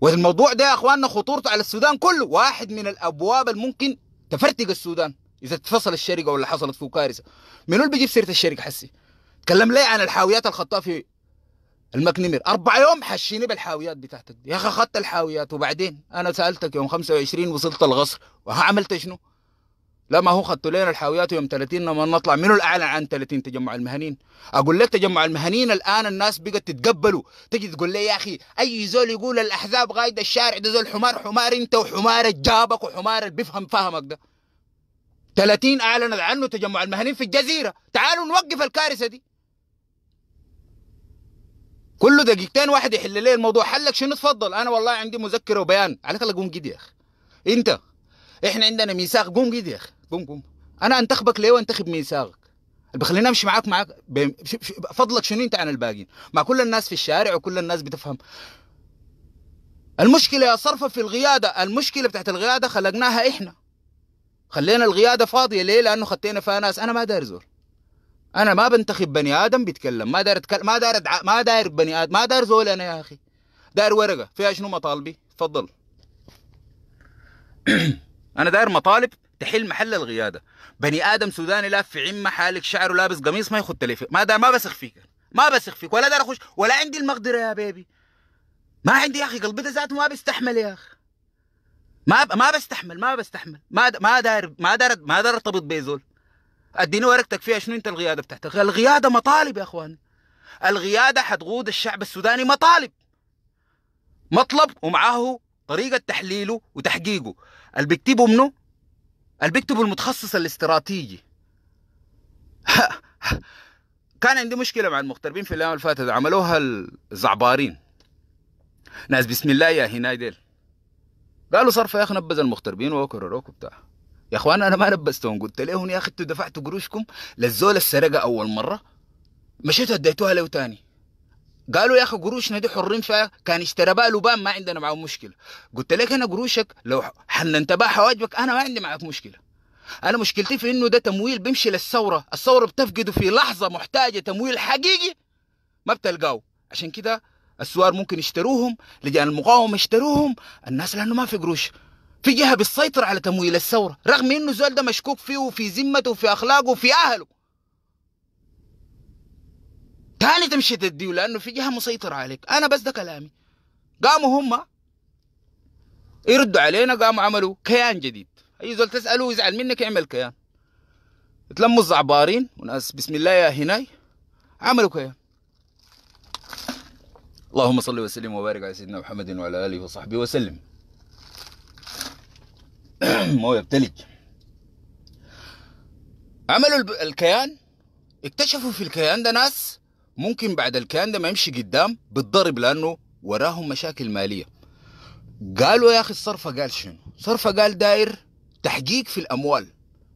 والموضوع ده يا اخواننا خطورته على السودان كله واحد من الابواب الممكن تفرتق السودان اذا اتفصل الشركه ولا حصلت فيه كارثه منو اللي بيجيب سيره الشركه حسي بتكلم لي عن الحاويات الخطاء في المكنمير اربع يوم حشيني بالحاويات بتاعتك يا اخي اخذت الحاويات وبعدين انا سالتك يوم 25 وصلت الغصر وعملت شنو؟ لا ما هو خدتوا لنا الحاويات يوم 30 لما نطلع منو الاعلن عن 30 تجمع المهنيين اقول لك تجمع المهنيين الان الناس بقت تتقبله تجي تقول لي يا اخي اي زول يقول الاحزاب غايد الشارع ده زول حمار حمار انت وحمار جابك وحمار اللي بيفهم فهمك ده 30 اعلنت عنه تجمع المهنيين في الجزيره تعالوا نوقف الكارثه دي كله دقيقتين واحد يحل لي الموضوع حلك شنو تفضل انا والله عندي مذكره وبيان عليك الله قوم قد يا اخي انت احنا عندنا ميثاق قوم قد يا اخي قوم قوم انا انتخبك ليه وانتخب ميثاقك اللي بخليني امشي معاك معاك فضلك شنو انت عن الباقيين مع كل الناس في الشارع وكل الناس بتفهم المشكله يا صرفه في القياده المشكله بتاعت القياده خلقناها احنا خلينا القياده فاضيه ليه لانه خطينا فيها ناس انا ما داري زور انا ما بنتخب بني ادم بيتكلم ما داير أتكلم ما داير ما داير بني ادم ما داير زول انا يا اخي داير ورقه فيها شنو مطالبي تفضل انا داير مطالب تحل محل القياده بني ادم سوداني لاف في عمه حالك شعره لابس قميص ما ياخذ تليفون ما داير ما بسخ فيك ما بسخ فيك ولا داير اخش ولا عندي المقدره يا بيبي ما عندي يا اخي قلبي ذاته ما بيستحمل يا اخي ما ب... ما بستحمل ما بستحمل ما د... ما داير ما داير ما داير ارتبط بزول اديني ورقتك فيها شنو انت القياده بتاعتك القياده مطالب يا اخوان القياده حتقود الشعب السوداني مطالب مطلب ومعاه طريقه تحليله وتحقيقه اللي بيكتبه منه اللي بيكتبه المتخصص الاستراتيجي كان عندي مشكله مع المغتربين في الايام اللي فاتت عملوها الزعبارين ناس بسم الله يا هنايدل قالوا صرف يا اخي نبذ المغتربين وكرروك وبتاع يا اخوان انا ما لبستهم قلت لهم يا اخي انتوا دفعتوا قروشكم للزول السرقه اول مره مشيتوا اديتوها له ثاني قالوا يا اخي قروشنا دي حرين فيها كان اشترى باله بان ما عندنا معه مشكله قلت لك انا قروشك لو حننت بها حواجبك انا ما عندي معك مشكله انا مشكلتي في انه ده تمويل بيمشي للثوره الثوره بتفقده في لحظه محتاجه تمويل حقيقي ما بتلقاه عشان كده السوار ممكن يشتروهم لجان المقاومه يشتروهم الناس لانه ما في قروش في جهه بتسيطر على تمويل الثوره رغم انه الزول ده مشكوك فيه وفي ذمته وفي اخلاقه وفي اهله تاني تمشي تديه لانه في جهه مسيطره عليك انا بس ده كلامي قاموا هم يردوا علينا قاموا عملوا كيان جديد اي زول تساله يزعل منك يعمل كيان تلموا الزعبارين وناس بسم الله يا هناي عملوا كيان اللهم صل وسلم وبارك على سيدنا محمد وعلى اله وصحبه وسلم ما هو يبتلج عملوا الكيان اكتشفوا في الكيان ده ناس ممكن بعد الكيان ده ما يمشي قدام بالضرب لانه وراهم مشاكل ماليه قالوا يا اخي الصرفه قال شنو صرفه قال داير تحقيق في الاموال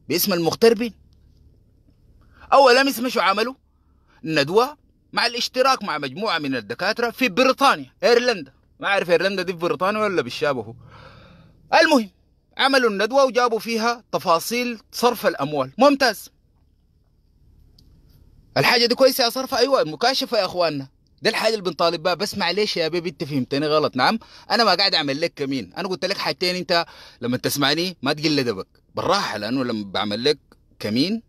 باسم المغتربين اول امس مشوا عملوا ندوه مع الاشتراك مع مجموعه من الدكاتره في بريطانيا ايرلندا ما اعرف ايرلندا دي في بريطانيا ولا بالشابه المهم عملوا الندوة وجابوا فيها تفاصيل صرف الأموال ممتاز الحاجة دي كويسة يا صرفة أيوة مكاشفة يا إخواننا دي الحاجة اللي بنطالب بها بس معلش يا بيبي أنت فهمتني غلط نعم أنا ما قاعد أعمل لك كمين أنا قلت لك حاجتين أنت لما تسمعني ما تقل لدبك بالراحة لأنه لما بعمل لك كمين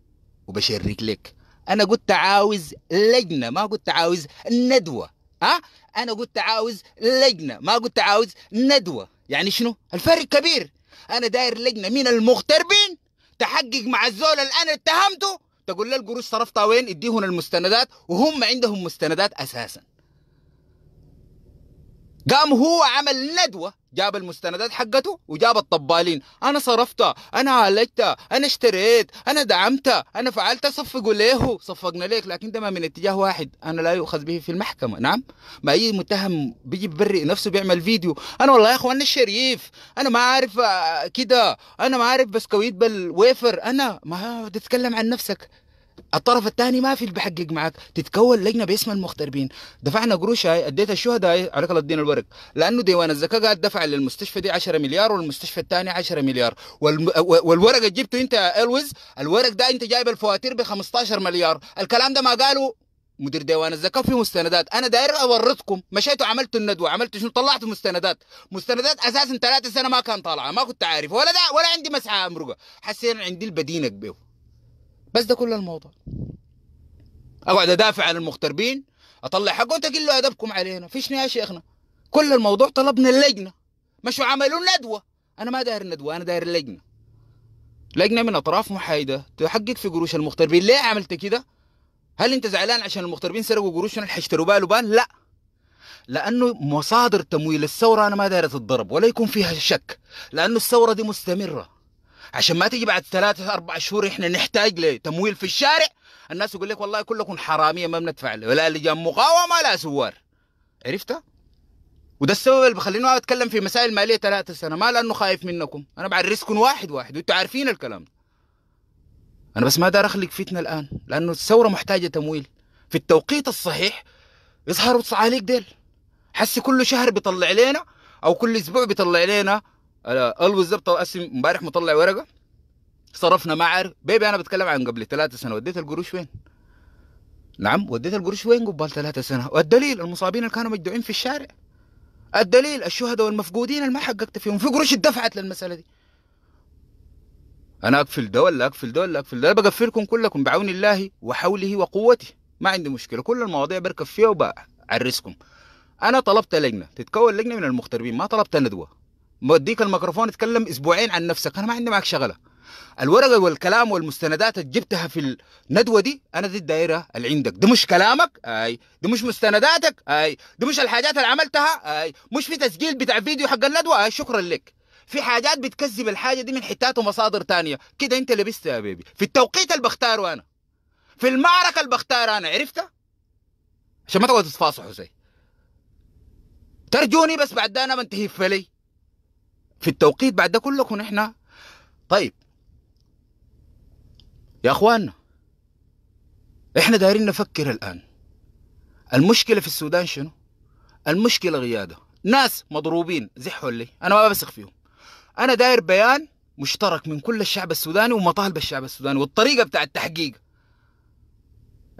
وبشرك لك أنا قلت عاوز لجنة ما قلت عاوز ندوة ها أنا قلت عاوز لجنة ما قلت عاوز ندوة يعني شنو الفرق كبير انا داير لجنه من المغتربين تحقق مع الزول اللي انا اتهمته تقول له القروش صرفتها وين اديهم المستندات وهم عندهم مستندات اساسا قام هو عمل ندوة جاب المستندات حقته وجاب الطبالين أنا صرفته أنا عالجته أنا اشتريت أنا دعمته أنا فعلت صفقوا ليه صفقنا ليك لكن ده ما من اتجاه واحد أنا لا يؤخذ به في المحكمة نعم ما أي متهم بيجي ببرئ نفسه بيعمل فيديو أنا والله يا أخوان الشريف أنا ما عارف آه، كده أنا ما عارف بسكويت بالويفر أنا ما تتكلم عن نفسك الطرف الثاني ما في بحقق معك تتكون لجنه باسم المغتربين دفعنا قروش هاي اديت الشهداء الله الدين الورق لانه ديوان الزكاه قاعد دفع للمستشفى دي 10 مليار والمستشفى الثاني 10 مليار وال... والورق اللي جبته انت يا الوز الورق ده انت جايب الفواتير ب 15 مليار الكلام ده ما قالوا مدير ديوان الزكاه في مستندات انا داير اورطكم مشيتوا عملتوا الندوه عملتوا شنو طلعتوا مستندات مستندات اساسا ثلاثة سنه ما كان طالعه ما كنت عارف ولا ده ولا عندي مسحه امرقه حسين عندي البدينك بيه بس ده كل الموضوع اقعد ادافع عن المغتربين اطلع حقه وانت له ادبكم علينا فيش يا شيخنا كل الموضوع طلبنا اللجنه مشوا عملوا ندوه انا ما داير الندوه انا داير اللجنه لجنه من اطراف محايده تحقق في قروش المغتربين ليه عملت كده هل انت زعلان عشان المغتربين سرقوا قروشنا اللي حيشتروا بها لبان لا لانه مصادر تمويل الثوره انا ما داير تتضرب ولا يكون فيها شك لانه الثوره دي مستمره عشان ما تيجي بعد ثلاثة أربع شهور إحنا نحتاج لتمويل في الشارع الناس يقول لك والله كلكم حرامية ما بندفع له ولا لجان مقاومة لا سوار عرفتها؟ وده السبب اللي بخليني اتكلم في مسائل ماليه ثلاثة سنه ما لانه خايف منكم انا بعرسكم واحد واحد وانتوا عارفين الكلام انا بس ما دار اخلق فتنه الان لانه الثوره محتاجه تمويل في التوقيت الصحيح يظهروا الصعاليق ديل حسي كل شهر بيطلع لنا او كل اسبوع بيطلع لنا الوزاره قسم امبارح مطلع ورقه صرفنا ما عارف بيبي انا بتكلم عن قبل ثلاثة سنه وديت القروش وين؟ نعم وديت القروش وين قبال ثلاثة سنه والدليل المصابين اللي كانوا مجدوعين في الشارع الدليل الشهداء والمفقودين اللي ما حققت فيهم في قروش اتدفعت للمساله دي انا اقفل ده ولا اقفل ده ولا اقفل ده انا بقفلكم كلكم بعون الله وحوله وقوته ما عندي مشكله كل المواضيع بركب فيها وبعرسكم انا طلبت لجنه تتكون لجنه من المغتربين ما طلبت ندوه موديك الميكروفون اتكلم اسبوعين عن نفسك انا ما عندي معك شغله الورقه والكلام والمستندات اللي جبتها في الندوه دي انا دي الدائره اللي عندك ده مش كلامك اي ده مش مستنداتك اي ده مش الحاجات اللي عملتها اي مش في تسجيل بتاع فيديو حق الندوه اي شكرا لك في حاجات بتكذب الحاجه دي من حتات ومصادر تانية كده انت لبست يا بيبي في التوقيت اللي بختاره انا في المعركه اللي بختارها انا عرفتها عشان ما تقعد تتفاصحوا زي ترجوني بس بعد ده انا بنتهي فلي في التوقيت بعد ده كنا احنا طيب يا اخواننا احنا دايرين نفكر الان المشكله في السودان شنو المشكله قياده ناس مضروبين زحوا لي انا ما بثق فيهم انا داير بيان مشترك من كل الشعب السوداني ومطالب الشعب السوداني والطريقه بتاع التحقيق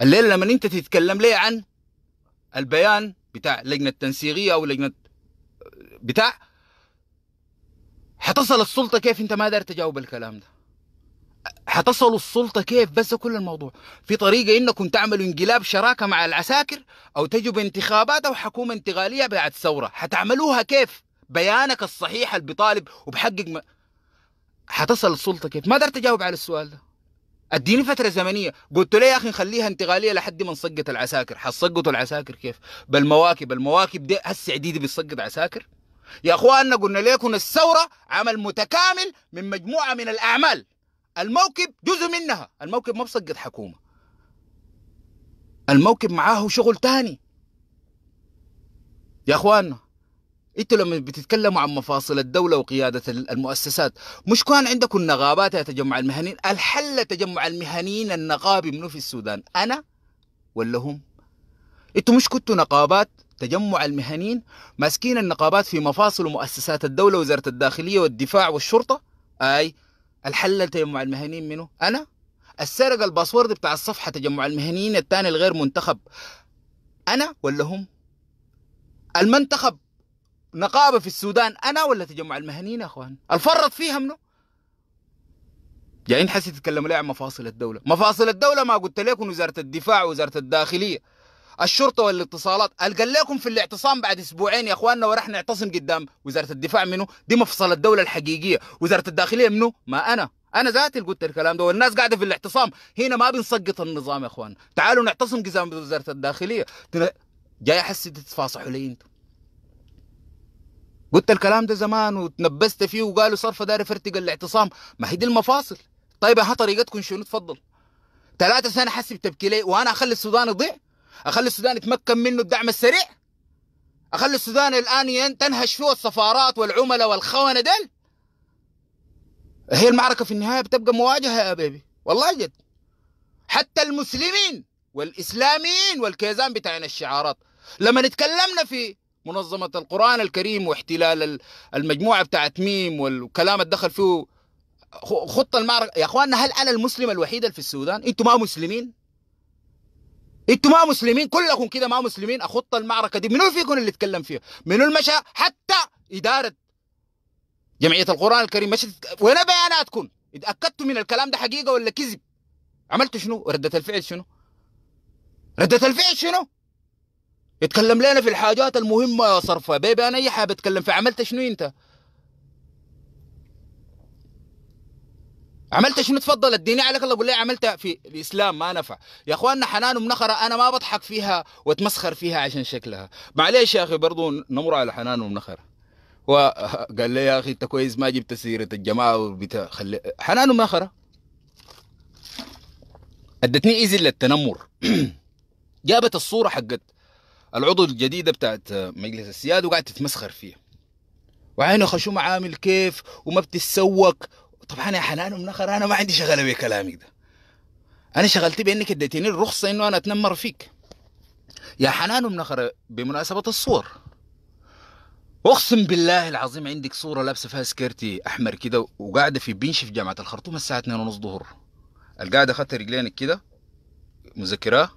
الليله لما انت تتكلم لي عن البيان بتاع لجنه تنسيقيه او لجنه بتاع حتصل السلطة كيف أنت ما قادر تجاوب الكلام ده حتصل السلطة كيف بس كل الموضوع في طريقة إنكم تعملوا انقلاب شراكة مع العساكر أو تجوا بانتخابات أو حكومة انتقالية بعد ثورة حتعملوها كيف بيانك الصحيح اللي بيطالب وبحقق ما... حتصل السلطة كيف ما قدرت أجاوب على السؤال ده اديني فتره زمنيه قلت له يا اخي نخليها انتقاليه لحد ما نسقط العساكر حتسقطوا العساكر كيف بالمواكب المواكب دي هسه عديدي بتسقط عساكر يا اخواننا قلنا لكم الثوره عمل متكامل من مجموعه من الاعمال الموكب جزء منها الموكب ما بسقط حكومه الموكب معاه شغل تاني يا اخواننا انتوا لما بتتكلموا عن مفاصل الدوله وقياده المؤسسات مش كان عندكم نغابات يا تجمع المهنيين الحل تجمع المهنيين النقابي منو في السودان انا ولا هم انتوا مش كنتوا نقابات تجمع المهنيين ماسكين النقابات في مفاصل ومؤسسات الدولة وزارة الداخلية والدفاع والشرطة أي الحل تجمع المهنيين منه أنا السرق الباسورد بتاع الصفحة تجمع المهنيين الثاني الغير منتخب أنا ولا هم المنتخب نقابة في السودان أنا ولا تجمع المهنيين يا أخوان الفرط فيها منه جايين حسي تتكلموا لي عن مفاصل الدولة مفاصل الدولة ما قلت لكم وزارة الدفاع وزارة الداخلية الشرطه والاتصالات لكم في الاعتصام بعد اسبوعين يا اخواننا وراح نعتصم قدام وزاره الدفاع منه دي مفصل الدوله الحقيقيه وزاره الداخليه منه ما انا انا ذاتي اللي قلت الكلام ده والناس قاعده في الاعتصام هنا ما بنسقط النظام يا اخوان تعالوا نعتصم قدام وزاره الداخليه جاي احس تتفاصحوا لي انتم قلت الكلام ده زمان وتنبست فيه وقالوا صرف داري فرتق الاعتصام ما هي دي المفاصل طيب ها طريقتكم شنو تفضل ثلاثة سنة حسب تبكي لي وانا اخلي السودان يضيع اخلي السودان يتمكن منه الدعم السريع اخلي السودان الان تنهش فيه السفارات والعملاء والخونه دل هي المعركه في النهايه بتبقى مواجهه يا بيبي والله جد حتى المسلمين والاسلاميين والكيزان بتاعنا الشعارات لما اتكلمنا في منظمه القران الكريم واحتلال المجموعه بتاعت ميم والكلام الدخل فيه خطة المعركه يا اخواننا هل انا المسلم الوحيد في السودان أنتم ما مسلمين انتوا ما مسلمين كلكم كده ما مسلمين اخط المعركه دي منو فيكم اللي اتكلم فيها منو المشى حتى اداره جمعيه القران الكريم مشت وين بياناتكم اتاكدتوا من الكلام ده حقيقه ولا كذب عملتوا شنو رده الفعل شنو رده الفعل شنو اتكلم لنا في الحاجات المهمه يا صرفه بيبي انا اي حاجه بتكلم عملت شنو انت عملت شنو تفضل اديني عليك الله قول لي عملتها في الاسلام ما نفع يا اخواننا حنان ومنخره انا ما بضحك فيها واتمسخر فيها عشان شكلها معليش يا اخي برضو نمر على حنان ومنخره وقال لي يا اخي انت كويس ما جبت سيره الجماعه وبتاع خلي حنان ومنخره ادتني ايزي للتنمر جابت الصوره حقت العضو الجديده بتاعت مجلس السياده وقعدت تتمسخر فيها وعينه خشومة عامل كيف وما بتتسوق طبعا يا حنان ام نخر انا ما عندي شغله بكلامك ده انا شغلتي بانك اديتيني الرخصه انه انا اتنمر فيك يا حنان ام نخر بمناسبه الصور اقسم بالله العظيم عندك صوره لابسه فيها سكيرتي احمر كده وقاعده في بنش في جامعه الخرطوم الساعه 2 ونص ظهر القاعده اخذت رجلينك كده مذكراه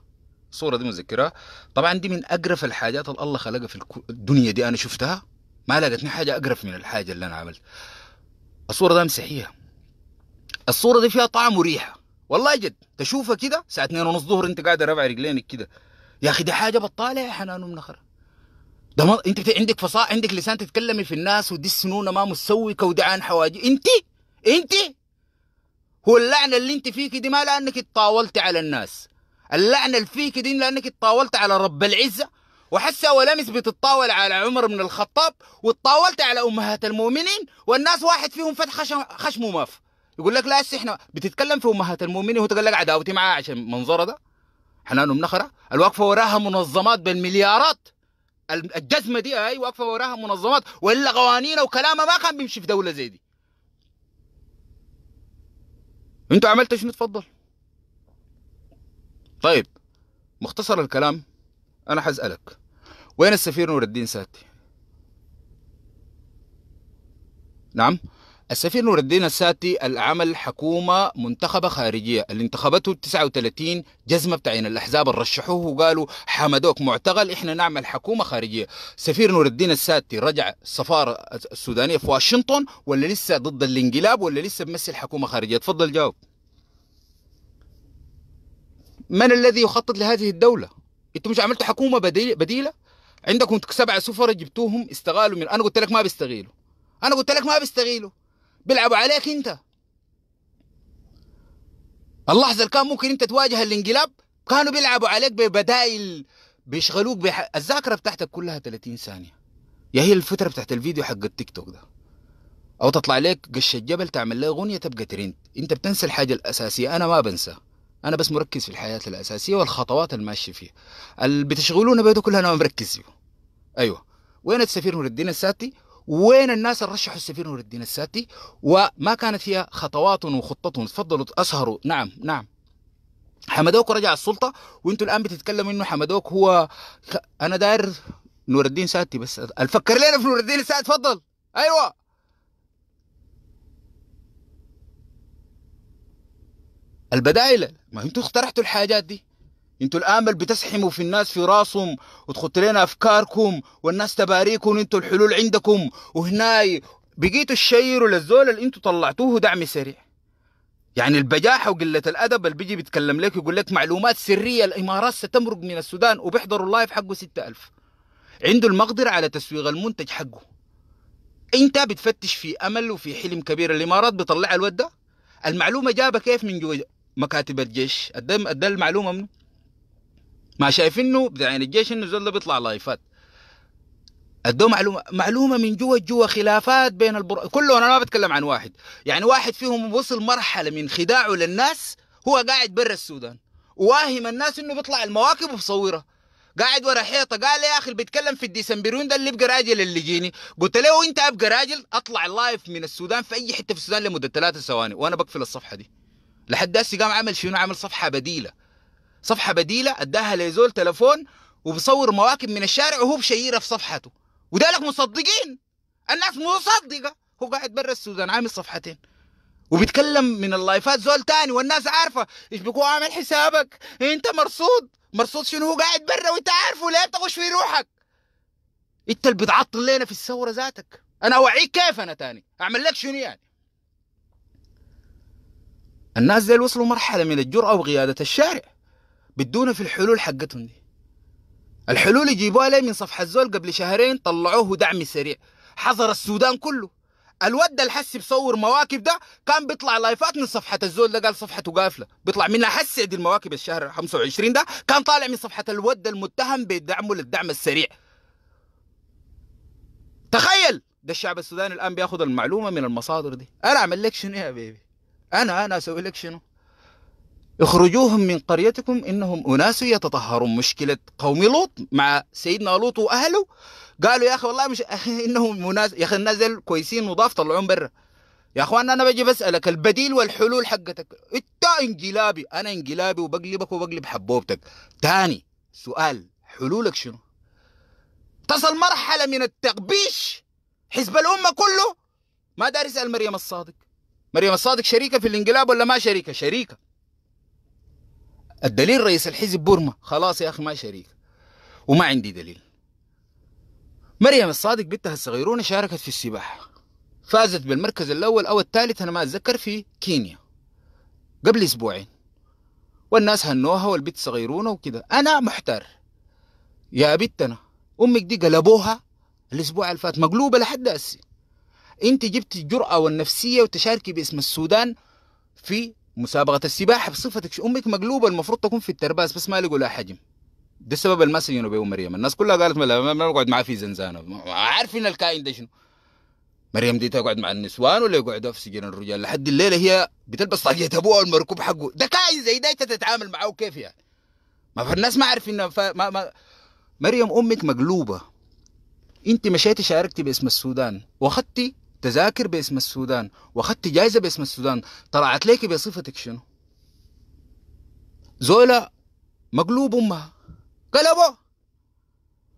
الصوره دي مذكراه طبعا دي من اقرف الحاجات اللي الله خلقها في الدنيا دي انا شفتها ما لقتني حاجه اقرف من الحاجه اللي انا عملت الصوره دي مسحيها الصورة دي فيها طعم مريحة والله جد تشوفها كده الساعة 2 ونص ظهر انت قاعد رفع رجلينك كده يا اخي دي حاجة بطالة يا حنان ومنخرة ده ما... انت عندك فصاح عندك لسان تتكلمي في الناس ودي السنون ما مسوكة ودي عن حواجي انت انت هو اللعنة اللي انت فيك دي ما لانك اتطاولتي على الناس اللعنة اللي فيك دي لانك اتطاولت على رب العزة وحسه ولمس بتتطاول على عمر بن الخطاب وتطاولت على امهات المؤمنين والناس واحد فيهم فتح خشمه ما في يقول لك لا احنا بتتكلم في امهات المؤمنين وهو لك عداوتي معاه عشان منظره ده حنان ومنخره الواقفه وراها منظمات بالمليارات الجزمه دي اي واقفه وراها منظمات والا قوانين وكلامها ما كان بيمشي في دوله زي دي انتوا عملتوا شنو تفضل طيب مختصر الكلام انا حسالك وين السفير نور الدين ساتي نعم السفير نور الدين الساتي العمل حكومة منتخبة خارجية اللي انتخبته 39 جزمة بتاعين الأحزاب رشحوه وقالوا حمدوك معتقل إحنا نعمل حكومة خارجية سفير نور الدين الساتي رجع السفارة السودانية في واشنطن ولا لسه ضد الانقلاب ولا لسه بمثل حكومة خارجية تفضل جاوب من الذي يخطط لهذه الدولة انتم مش عملتوا حكومة بديلة عندكم سبعة سفرة جبتوهم استغالوا من أنا قلت لك ما بيستغيلوا أنا قلت لك ما بيستغيلوا بيلعبوا عليك انت اللحظه اللي كان ممكن انت تواجه الانقلاب كانوا بيلعبوا عليك ببدائل بيشغلوك بح... الذاكره بتاعتك كلها 30 ثانيه يا هي الفتره بتاعت الفيديو حق التيك توك ده او تطلع لك قش الجبل تعمل له اغنيه تبقى ترند انت بتنسى الحاجه الاساسيه انا ما بنسى انا بس مركز في الحياه الاساسيه والخطوات اللي ماشي فيها اللي بتشغلونا بيته كلها انا مركز فيه ايوه وين السفير نور الدين الساتي وين الناس اللي رشحوا السفير نور الدين الساتي وما كانت هي خطوات وخطتهم تفضلوا اسهروا نعم نعم حمدوك رجع السلطه وانتوا الان بتتكلموا انه حمدوك هو انا داير نور الدين ساتي بس الفكر لنا في نور الدين الساتي تفضل ايوه البدائل ما انتوا اقترحتوا الحاجات دي انتوا الآن بتسحموا في الناس في راسهم وتخط لنا أفكاركم والناس تباريكم انتوا الحلول عندكم وهناي بقيتوا تشيروا للزول اللي انتوا طلعتوه دعم سريع يعني البجاحة وقلة الأدب اللي بيجي بيتكلم لك يقول لك معلومات سرية الإمارات ستمرق من السودان وبيحضروا اللايف حقه 6000 عنده المقدرة على تسويق المنتج حقه انت بتفتش في امل وفي حلم كبير الامارات بيطلع الودة ده المعلومه جابها كيف من جوا مكاتب الجيش أدى المعلومه منه ما شايفينه يعني الجيش انه زول بيطلع لايفات ادوه معلومه معلومه من جوا جوا خلافات بين البر... كله انا ما بتكلم عن واحد يعني واحد فيهم وصل مرحله من خداعه للناس هو قاعد برا السودان واهم الناس انه بيطلع المواكب وبصورها قاعد ورا حيطه قال يا اخي بيتكلم في الديسمبرون ده اللي بقى راجل اللي جيني قلت له انت ابقى راجل اطلع لايف من السودان في اي حته في السودان لمده ثلاثة ثواني وانا بقفل الصفحه دي لحد هسه قام عمل شنو عمل صفحه بديله صفحه بديله اداها لزول تلفون وبصور مواكب من الشارع وهو بشيرها في صفحته وذلك مصدقين الناس مصدقه هو قاعد برا السودان عامل صفحتين وبيتكلم من اللايفات زول تاني والناس عارفه ايش بيكون عامل حسابك انت مرصود مرصود شنو هو قاعد برا وانت عارفه ليه بتغش في روحك انت اللي بتعطل لنا في الثوره ذاتك انا اوعيك كيف انا تاني اعمل لك شنو يعني الناس ذي وصلوا مرحله من الجرأه وقياده الشارع بدونا في الحلول حقتهم دي الحلول يجيبوها لي من صفحة الزول قبل شهرين طلعوه دعم سريع حضر السودان كله الود ده الحسي بصور مواكب ده كان بيطلع لايفات من صفحة الزول ده قال صفحته قافلة بيطلع منها حسي دي المواكب الشهر 25 ده كان طالع من صفحة الود المتهم بدعمه للدعم السريع تخيل ده الشعب السوداني الان بياخذ المعلومة من المصادر دي انا اعمل لك شنو يا بيبي انا انا اسوي لك شنو اخرجوهم من قريتكم انهم اناس يتطهرون مشكله قوم لوط مع سيدنا لوط واهله قالوا يا اخي والله مش انهم اناس يا اخي الناس كويسين نضاف طلعون برا يا اخوان انا بجي بسالك البديل والحلول حقتك انت انقلابي انا انقلابي وبقلبك وبقلب حبوبتك تاني سؤال حلولك شنو تصل مرحله من التغبيش حزب الامه كله ما داري اسال مريم الصادق مريم الصادق شريكه في الانقلاب ولا ما شريكه شريكه الدليل رئيس الحزب بورما خلاص يا اخي ما شريك وما عندي دليل مريم الصادق بنتها الصغيرونه شاركت في السباحه فازت بالمركز الاول او الثالث انا ما اتذكر في كينيا قبل اسبوعين والناس هنوها والبيت صغيرونه وكذا انا محتار يا بنتنا امك دي قلبوها الاسبوع اللي فات مقلوبه لحد هسه انت جبت الجرأه والنفسيه وتشاركي باسم السودان في مسابقة السباحة بصفتك أمك مقلوبة المفروض تكون في الترباس بس ما لقوا لها حجم ده السبب اللي ما سجنوا بيه مريم الناس كلها قالت ما بقعد معاه في زنزانة عارفين الكائن ده شنو مريم دي تقعد مع النسوان ولا يقعدوا في سجن الرجال لحد الليله هي بتلبس طاقية ابوها والمركوب حقه ده كائن زي ده تتعامل معه كيف يعني ما فالناس ما عارفين ف... ما... ما... مريم امك مقلوبه انت مشيتي شاركتي باسم السودان واخدتي تذاكر باسم السودان واخدت جايزة باسم السودان طلعت ليك بصفتك شنو زولا مقلوب أمها قلبه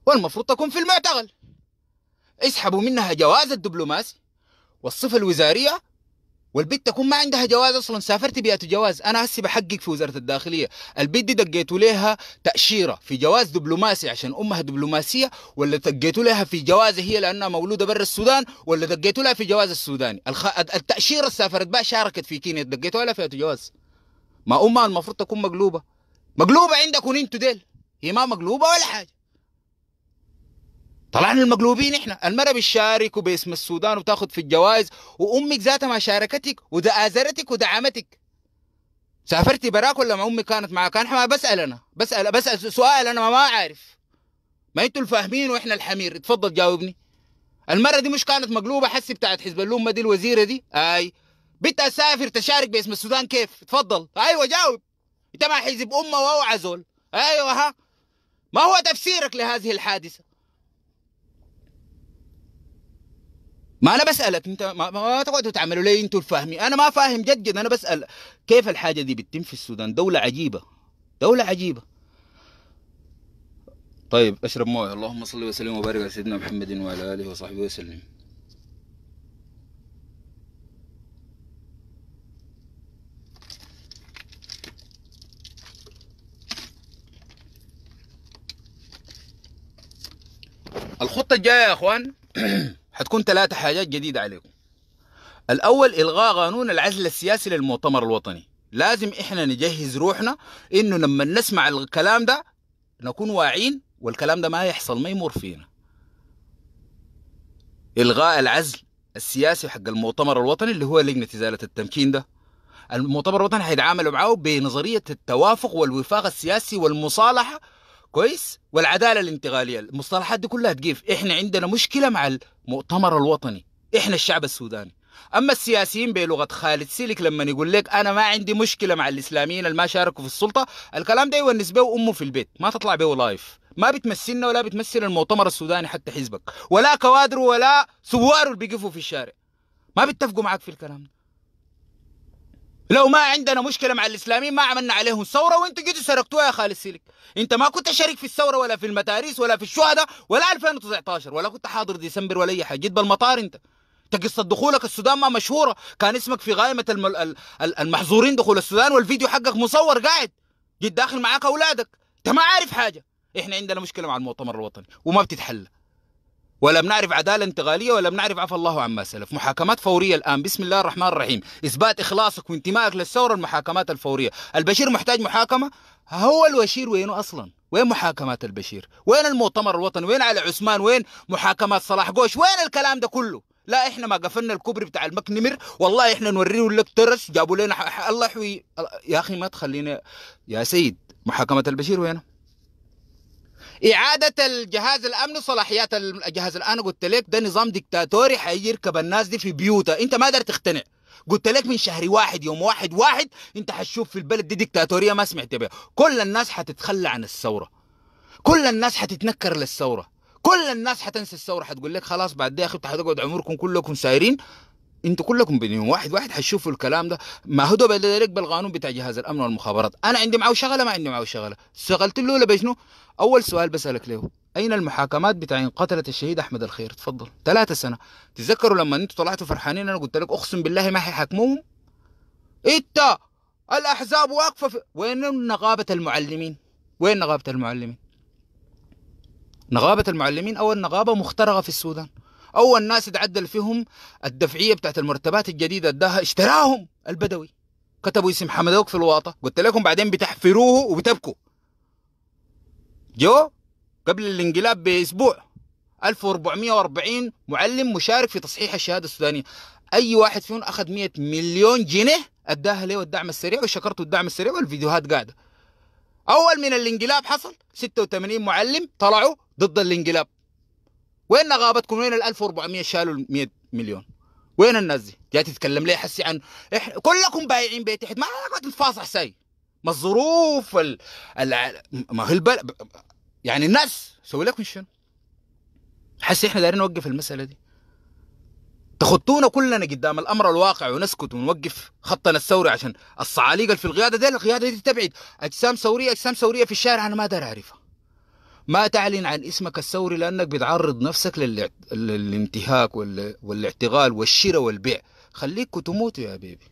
والمفروض تكون في المعتقل اسحبوا منها جواز الدبلوماسي والصفة الوزارية والبت تكون ما عندها جواز اصلا سافرت بيئه جواز انا هسي بحقق في وزاره الداخليه البت دي دقيتوا لها تاشيره في جواز دبلوماسي عشان امها دبلوماسيه ولا دقيتوا لها في جواز هي لانها مولوده برا السودان ولا دقيتوا لها في جواز السوداني الخ... التاشيره سافرت بها شاركت في كينيا دقيتوا لها في جواز ما امها المفروض تكون مقلوبه مقلوبه عندكم انتوا ديل هي ما مقلوبه ولا حاجه طلعنا المقلوبين احنا المرة بتشارك باسم السودان وتاخد في الجوائز وامك ذاتها ما شاركتك وده ودعمتك سافرتي براك ولا ما امي كانت معك انا ما بسال انا بسال بسال سؤال انا ما عارف ما انتوا الفاهمين واحنا الحمير اتفضل جاوبني المره دي مش كانت مقلوبه حسي بتاعت حزب اللوم دي الوزيره دي اي بنت اسافر تشارك باسم السودان كيف اتفضل ايوه جاوب انت مع حزب امه واوعى زول ايوه ها ما هو تفسيرك لهذه الحادثه ما انا بسالك انت ما, ما تقعدوا تعملوا لي انتوا الفاهمين انا ما فاهم جد جد انا بسال كيف الحاجه دي بتتم في السودان دوله عجيبه دوله عجيبه طيب اشرب مويه اللهم صل وسلم وبارك على سيدنا محمد وعلى اله وصحبه وسلم الخطه الجايه يا اخوان حتكون ثلاثة حاجات جديدة عليكم الأول إلغاء قانون العزل السياسي للمؤتمر الوطني لازم إحنا نجهز روحنا إنه لما نسمع الكلام ده نكون واعين والكلام ده ما يحصل ما يمر فينا إلغاء العزل السياسي حق المؤتمر الوطني اللي هو لجنة إزالة التمكين ده المؤتمر الوطني هيتعاملوا معاه بنظرية التوافق والوفاق السياسي والمصالحة كويس والعدالة الانتقالية المصطلحات دي كلها تجيف احنا عندنا مشكلة مع مؤتمر الوطني احنا الشعب السوداني اما السياسيين بلغه خالد سيلك لما يقول لك انا ما عندي مشكله مع الاسلاميين اللي ما شاركوا في السلطه الكلام ده يونس به امه في البيت ما تطلع به لايف ما بتمثلنا ولا بتمثل المؤتمر السوداني حتى حزبك ولا كوادره ولا ثواره اللي بيقفوا في الشارع ما بيتفقوا معك في الكلام ده لو ما عندنا مشكله مع الاسلاميين ما عملنا عليهم ثوره وانتوا جيتوا سرقتوها يا خالد سيلك انت ما كنت شريك في الثوره ولا في المتاريس ولا في الشهداء ولا 2019 ولا كنت حاضر ديسمبر ولا اي حاجه جيت بالمطار انت انت قصه دخولك السودان ما مشهوره كان اسمك في قائمه الم... المحظورين دخول السودان والفيديو حقك مصور قاعد جيت داخل معاك اولادك انت ما عارف حاجه احنا عندنا مشكله مع المؤتمر الوطني وما بتتحل ولم نعرف عداله انتقاليه ولم نعرف عفى الله عما سلف محاكمات فوريه الان بسم الله الرحمن الرحيم اثبات اخلاصك وانتمائك للثوره المحاكمات الفوريه البشير محتاج محاكمه هو الوشير وينه اصلا وين محاكمات البشير وين المؤتمر الوطني وين علي عثمان وين محاكمات صلاح قوش وين الكلام ده كله لا احنا ما قفلنا الكوبري بتاع المك نمر والله احنا نوريه لك ترس جابوا لنا الله يحوي يا اخي ما تخلينا يا سيد محاكمه البشير وينه اعاده الجهاز الامني صلاحيات الجهاز الامني انا قلت لك ده نظام دكتاتوري حيركب يركب الناس دي في بيوتها انت ما قدرت تقتنع قلت لك من شهر واحد يوم واحد واحد انت حتشوف في البلد دي دكتاتوريه ما سمعت بها كل الناس حتتخلى عن الثوره كل الناس حتتنكر للثوره كل الناس حتنسى الثوره حتقول لك خلاص بعد ده يا اخي حتقعد عمركم كلكم سايرين انتوا كلكم بنيهم واحد واحد حتشوفوا الكلام ده ما هو بيدلك بالقانون بتاع جهاز الامن والمخابرات انا عندي معه شغله ما عندي معه شغله شغلت له ولا بشنو اول سؤال بسالك له اين المحاكمات ان قتله الشهيد احمد الخير تفضل ثلاثة سنه تذكروا لما انتوا طلعتوا فرحانين انا قلت لك اقسم بالله ما حيحاكموهم انت الاحزاب واقفه في... وين نقابه المعلمين وين نقابه المعلمين نقابه المعلمين اول نقابه مخترقه في السودان اول ناس تعدل فيهم الدفعيه بتاعت المرتبات الجديده اداها اشتراهم البدوي كتبوا اسم حمدوك في الواطه قلت لكم بعدين بتحفروه وبتبكوا جو قبل الانقلاب باسبوع 1440 معلم مشارك في تصحيح الشهاده السودانيه اي واحد فيهم اخذ 100 مليون جنيه اداها له الدعم السريع وشكرته الدعم السريع والفيديوهات قاعده اول من الانقلاب حصل 86 معلم طلعوا ضد الانقلاب وين غابتكم وين ال 1400 شالوا ال 100 مليون وين الناس دي جاي تتكلم ليه حسي عن إح... كلكم بايعين بيت احد ما قاعد تفاصح سي ما الظروف ال... ال... ما هو البل... يعني الناس سوي لكم شنو حسي احنا دايرين نوقف المساله دي تخطونا كلنا قدام الامر الواقع ونسكت ونوقف خطنا الثوري عشان الصعاليق في القياده دي القياده دي تبعد اجسام ثوريه اجسام ثوريه في الشارع انا ما دار اعرفها ما تعلن عن اسمك الثوري لأنك بتعرض نفسك للانتهاك والاعتقال والشراء والبيع خليك تموت يا بيبي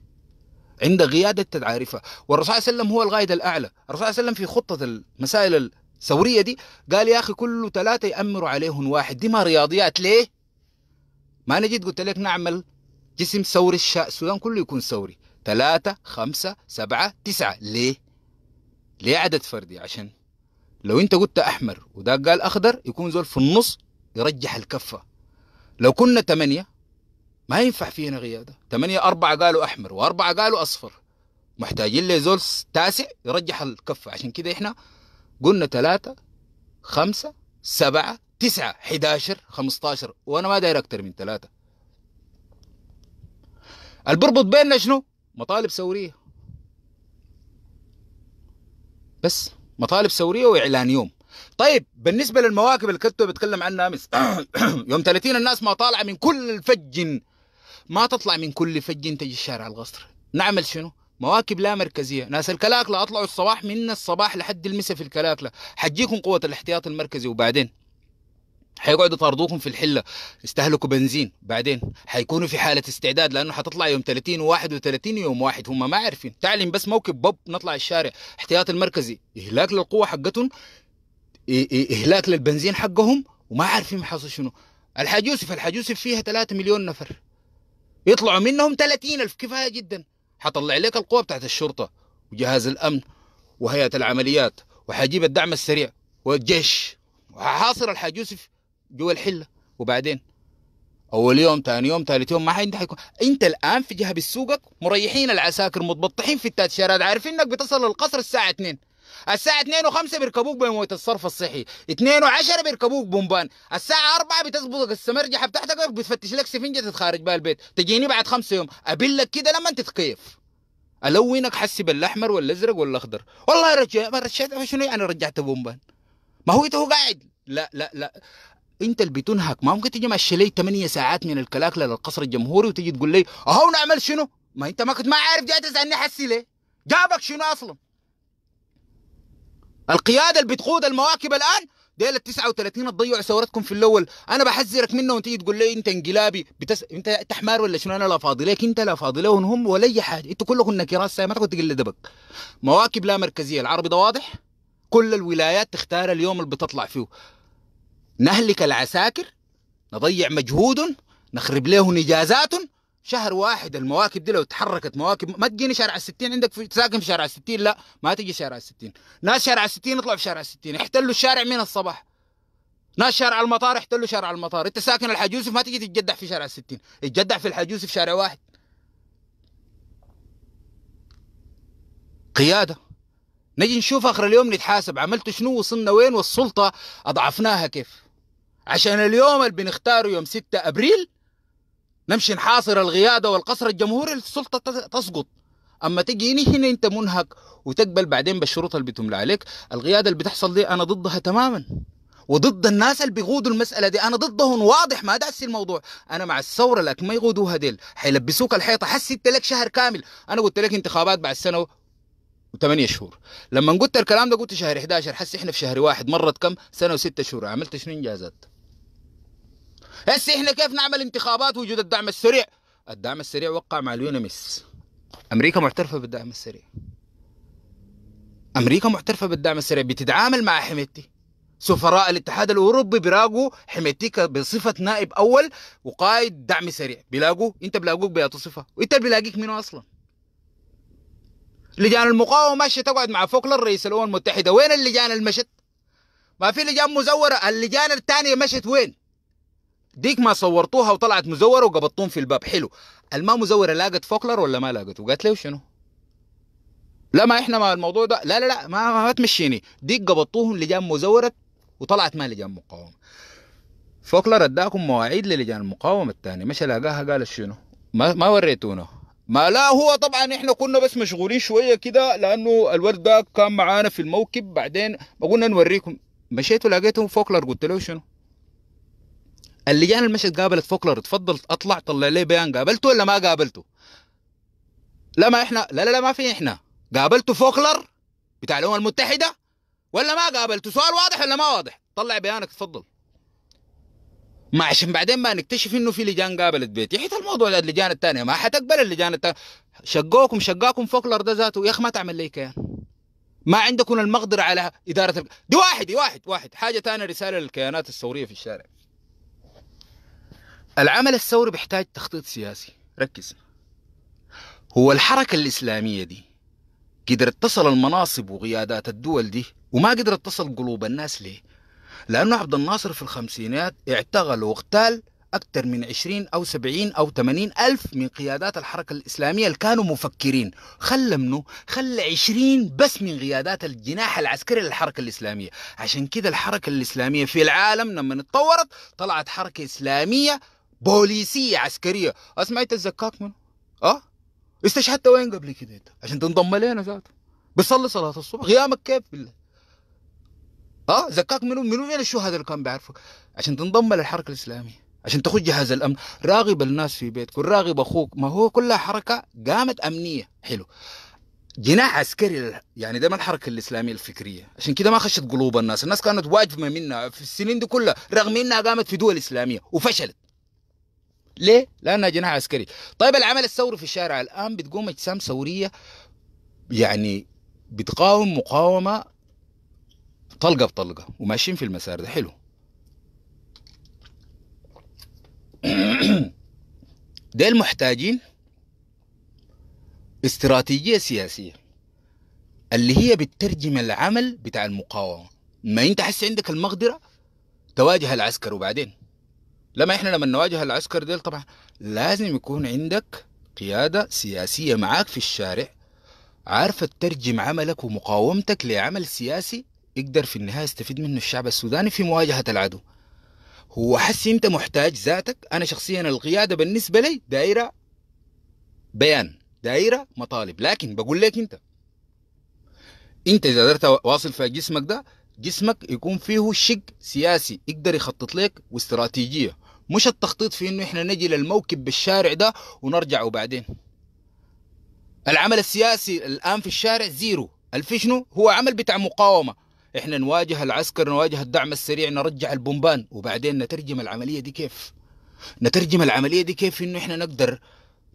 عند قيادة تتعارفها والرسول صلى الله عليه وسلم هو القائد الأعلى الرسول صلى الله عليه وسلم في خطة المسائل الثورية دي قال يا أخي كل ثلاثة يأمروا عليهم واحد دي ما رياضيات ليه ما أنا جيت قلت لك نعمل جسم ثوري السودان كله يكون ثوري ثلاثة خمسة سبعة تسعة ليه ليه عدد فردي عشان لو انت قلت احمر وده قال اخضر يكون زول في النص يرجح الكفه لو كنا ثمانيه ما ينفع فينا قياده ثمانيه اربعه قالوا احمر واربعه قالوا اصفر محتاجين لزول تاسع يرجح الكفه عشان كده احنا قلنا ثلاثه خمسه سبعه تسعه 11 15 وانا ما داير اكثر من ثلاثه البربط بيننا شنو؟ مطالب ثوريه بس مطالب ثوريه واعلان يوم طيب بالنسبه للمواكب اللي كنت بتكلم عنها امس يوم 30 الناس ما طالعه من كل فج ما تطلع من كل فج تجي الشارع الغصر نعمل شنو؟ مواكب لا مركزيه ناس الكلاكله اطلعوا الصباح من الصباح لحد المساء في الكلاكله حجيكم قوه الاحتياط المركزي وبعدين هيقعدوا يطاردوكم في الحله استهلكوا بنزين بعدين هيكونوا في حاله استعداد لانه هتطلع يوم 30 و31 يوم واحد هم ما عارفين تعلم بس موكب بوب نطلع الشارع احتياط المركزي اهلاك للقوه حقتهم اهلاك للبنزين حقهم وما عارفين حصل شنو الحاج يوسف الحاج يوسف فيها 3 مليون نفر يطلعوا منهم 30 ألف كفاية جدا حطلع لك القوة بتاعت الشرطة وجهاز الأمن وهيئة العمليات وحجيب الدعم السريع والجيش وحاصر الحاج يوسف جوا الحله وبعدين اول يوم ثاني يوم ثالث يوم ما حد حيكون انت الان في جهه بالسوقك مريحين العساكر متبطحين في التاشيرات عارفين انك بتصل القصر الساعه 2 الساعة 2 و5 بيركبوك بمويه الصرف الصحي، 2 و10 بيركبوك بومبان، الساعة 4 بتظبطك السمرجحة بتاعتك بتفتش لك سفنجة تتخارج بها البيت، تجيني بعد خمس يوم، لك كده لما تتكيف. الونك حسي بالاحمر والازرق والاخضر والله رجع ما رجعت شنو يعني رجعت بومبان ما هو هو قاعد لا لا لا انت اللي بتنهك ما ممكن تجي ماشي لي 8 ساعات من الكلاكله للقصر الجمهوري وتجي تقول لي اهو نعمل شنو ما انت ما كنت ما عارف جاي تسالني حسي ليه جابك شنو اصلا القياده اللي بتقود المواكب الان ديل ال 39 تضيعوا ثورتكم في الاول انا بحذرك منه وتيجي تقول لي انت انقلابي بتس... انت انت حمار ولا شنو انا لا فاضي ليك انت لا فاضي لهم هم ولا اي حاجه انتوا كلكم نكراس ما تقعد تقل دبك مواكب لا مركزيه العربي ده واضح كل الولايات تختار اليوم اللي بتطلع فيه نهلك العساكر نضيع مجهود نخرب له إجازات شهر واحد المواكب دي لو تحركت مواكب ما تجيني شارع الستين عندك في ساكن في شارع الستين لا ما تجي شارع الستين ناس شارع الستين يطلعوا في شارع الستين احتلوا الشارع من الصباح ناس شارع المطار احتلوا شارع المطار انت ساكن الحاج يوسف ما تجي تتجدع في شارع الستين تتجدع في الحاج يوسف شارع واحد قياده نجي نشوف اخر اليوم نتحاسب عملت شنو وصلنا وين والسلطه اضعفناها كيف عشان اليوم اللي بنختاره يوم 6 ابريل نمشي نحاصر القياده والقصر الجمهوري السلطه تسقط اما تجي هنا انت منهك وتقبل بعدين بالشروط اللي بتملى عليك القياده اللي بتحصل دي انا ضدها تماما وضد الناس اللي بيقودوا المساله دي انا ضدهم واضح ما دعسي الموضوع انا مع الثوره لك ما يقودوها ديل حيلبسوك الحيطه حسي انت لك شهر كامل انا قلت لك انتخابات بعد سنه و8 شهور لما قلت الكلام ده قلت شهر 11 حسي احنا في شهر واحد مرت كم سنه وستة شهور عملت شنو انجازات هسه احنا كيف نعمل انتخابات وجود الدعم السريع الدعم السريع وقع مع اليونمس امريكا معترفه بالدعم السريع امريكا معترفه بالدعم السريع بتتعامل مع حميتي سفراء الاتحاد الاوروبي بيراقوا حميتيك بصفه نائب اول وقائد دعم سريع بيلاقوه انت بيلاقوك بهذه الصفه وانت بيلاقيك منو اصلا لجان المقاومه ماشيه تقعد مع فوكلر الرئيس الامم المتحده وين اللجان اللي مشت ما في لجان مزوره اللجان الثانيه مشت وين ديك ما صورتوها وطلعت مزوره وقبضتوهم في الباب حلو الما مزوره لاقت فوكلر ولا ما لاقت قالت له شنو لا ما احنا ما الموضوع ده لا لا لا ما, ما تمشيني ديك قبضتوهم لجان مزوره وطلعت ما لجان مقاومه فوكلر اداكم مواعيد للجان المقاومه الثانيه مشى لاقاها قالت شنو ما ما وريتونا ما لا هو طبعا احنا كنا بس مشغولين شويه كده لانه الورد ده كان معانا في الموكب بعدين قلنا نوريكم مشيت ولقيتهم فوكلر قلت له شنو اللجان المشهد قابلت فوكلر تفضل اطلع طلع لي بيان قابلته ولا ما قابلته لا ما احنا لا لا لا ما في احنا قابلته فوكلر بتاع الامم المتحده ولا ما قابلته سؤال واضح ولا ما واضح طلع بيانك تفضل ما عشان بعدين ما نكتشف انه في لجان قابلت بيتي حتى الموضوع ده اللجان الثانيه ما حتقبل اللجان الثانيه شقوكم شقاكم فوكلر ده ذاته يا اخي ما تعمل لي كيان ما عندكم المقدره على اداره دي واحد دي واحد واحد حاجه ثانيه رساله للكيانات الثوريه في الشارع العمل الثوري بيحتاج تخطيط سياسي ركز هو الحركة الإسلامية دي قدرت تصل المناصب وقيادات الدول دي وما قدرت تصل قلوب الناس ليه لأنه عبد الناصر في الخمسينات اعتقل واغتال أكثر من 20 أو 70 أو 80 ألف من قيادات الحركة الإسلامية اللي كانوا مفكرين خلى منه خلى 20 بس من قيادات الجناح العسكري للحركة الإسلامية عشان كده الحركة الإسلامية في العالم لما اتطورت طلعت حركة إسلامية بوليسيه عسكريه اسمع آه، انت الزكاك منه اه استشهدت وين قبل كده انت عشان تنضم لنا ذاته بتصلي صلاه الصبح غيامك كيف بالله اه زكاك منو منو من الشهداء اللي كان بيعرفك عشان تنضم للحركه الاسلاميه عشان تخش جهاز الامن راغب الناس في بيتك راغب اخوك ما هو كلها حركه قامت امنيه حلو جناح عسكري يعني ده ما الحركه الاسلاميه الفكريه عشان كده ما خشت قلوب الناس الناس كانت واجمه منها في السنين دي كلها رغم انها قامت في دول اسلاميه وفشلت ليه؟ لأنها جناح عسكري طيب العمل الثوري في الشارع الآن بتقوم أجسام ثورية يعني بتقاوم مقاومة طلقة بطلقة وماشيين في المسار ده حلو ديل محتاجين استراتيجية سياسية اللي هي بتترجم العمل بتاع المقاومة ما انت حس عندك المقدرة تواجه العسكر وبعدين لما احنا لما نواجه العسكر ديل طبعا لازم يكون عندك قيادة سياسية معاك في الشارع عارفة تترجم عملك ومقاومتك لعمل سياسي يقدر في النهاية يستفيد منه الشعب السوداني في مواجهة العدو هو حس انت محتاج ذاتك انا شخصيا القيادة بالنسبة لي دائرة بيان دائرة مطالب لكن بقول لك انت انت اذا قدرت واصل في جسمك ده جسمك يكون فيه شق سياسي يقدر يخطط لك واستراتيجية مش التخطيط في انه احنا نجي للموكب بالشارع ده ونرجع وبعدين العمل السياسي الان في الشارع زيرو الفشنو هو عمل بتاع مقاومه احنا نواجه العسكر نواجه الدعم السريع نرجع البومبان وبعدين نترجم العمليه دي كيف نترجم العمليه دي كيف انه احنا نقدر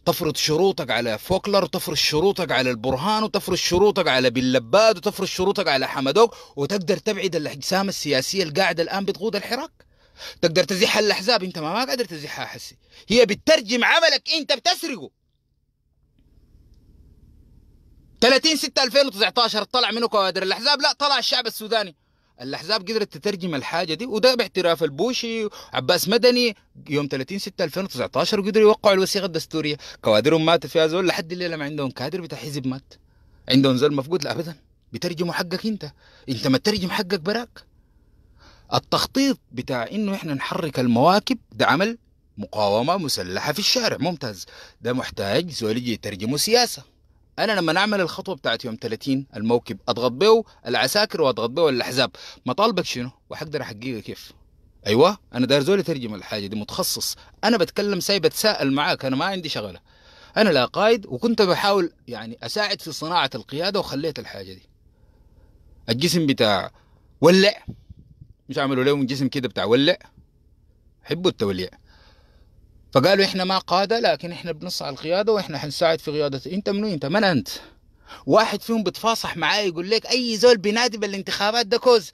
تفرض شروطك على فوكلر وتفرض شروطك على البرهان وتفرض شروطك على باللباد وتفرض شروطك على حمدوك وتقدر تبعد الاجسام السياسيه القاعده الان بتقود الحراك تقدر تزيح الاحزاب انت ما, ما قادر تزيحها حسي هي بتترجم عملك انت بتسرقه 30 6 2019 طلع منه كوادر الاحزاب لا طلع الشعب السوداني الاحزاب قدرت تترجم الحاجه دي وده باعتراف البوشي وعباس مدني يوم 30 6 2019 قدروا يوقعوا الوثيقه الدستوريه كوادرهم ماتت فيها زول لحد الليله ما عندهم كادر بتاع حزب مات عندهم زول مفقود لا ابدا بترجموا حقك انت انت ما تترجم حقك براك التخطيط بتاع انه احنا نحرك المواكب ده عمل مقاومة مسلحة في الشارع ممتاز ده محتاج يجي يترجمه سياسة انا لما نعمل الخطوة بتاعت يوم 30 الموكب اضغط به العساكر واضغط به الاحزاب مطالبك شنو وحقدر احققها كيف ايوه انا داير زول يترجم الحاجة دي متخصص انا بتكلم ساي بتساءل معاك انا ما عندي شغلة انا لا قائد وكنت بحاول يعني اساعد في صناعة القيادة وخليت الحاجة دي الجسم بتاع ولع مش عملوا لهم جسم كده بتاع ولع حبوا التوليع فقالوا احنا ما قادة لكن احنا بنص على القيادة واحنا حنساعد في قيادة انت منو انت من انت واحد فيهم بتفاصح معايا يقول لك اي زول بينادي بالانتخابات ده كوز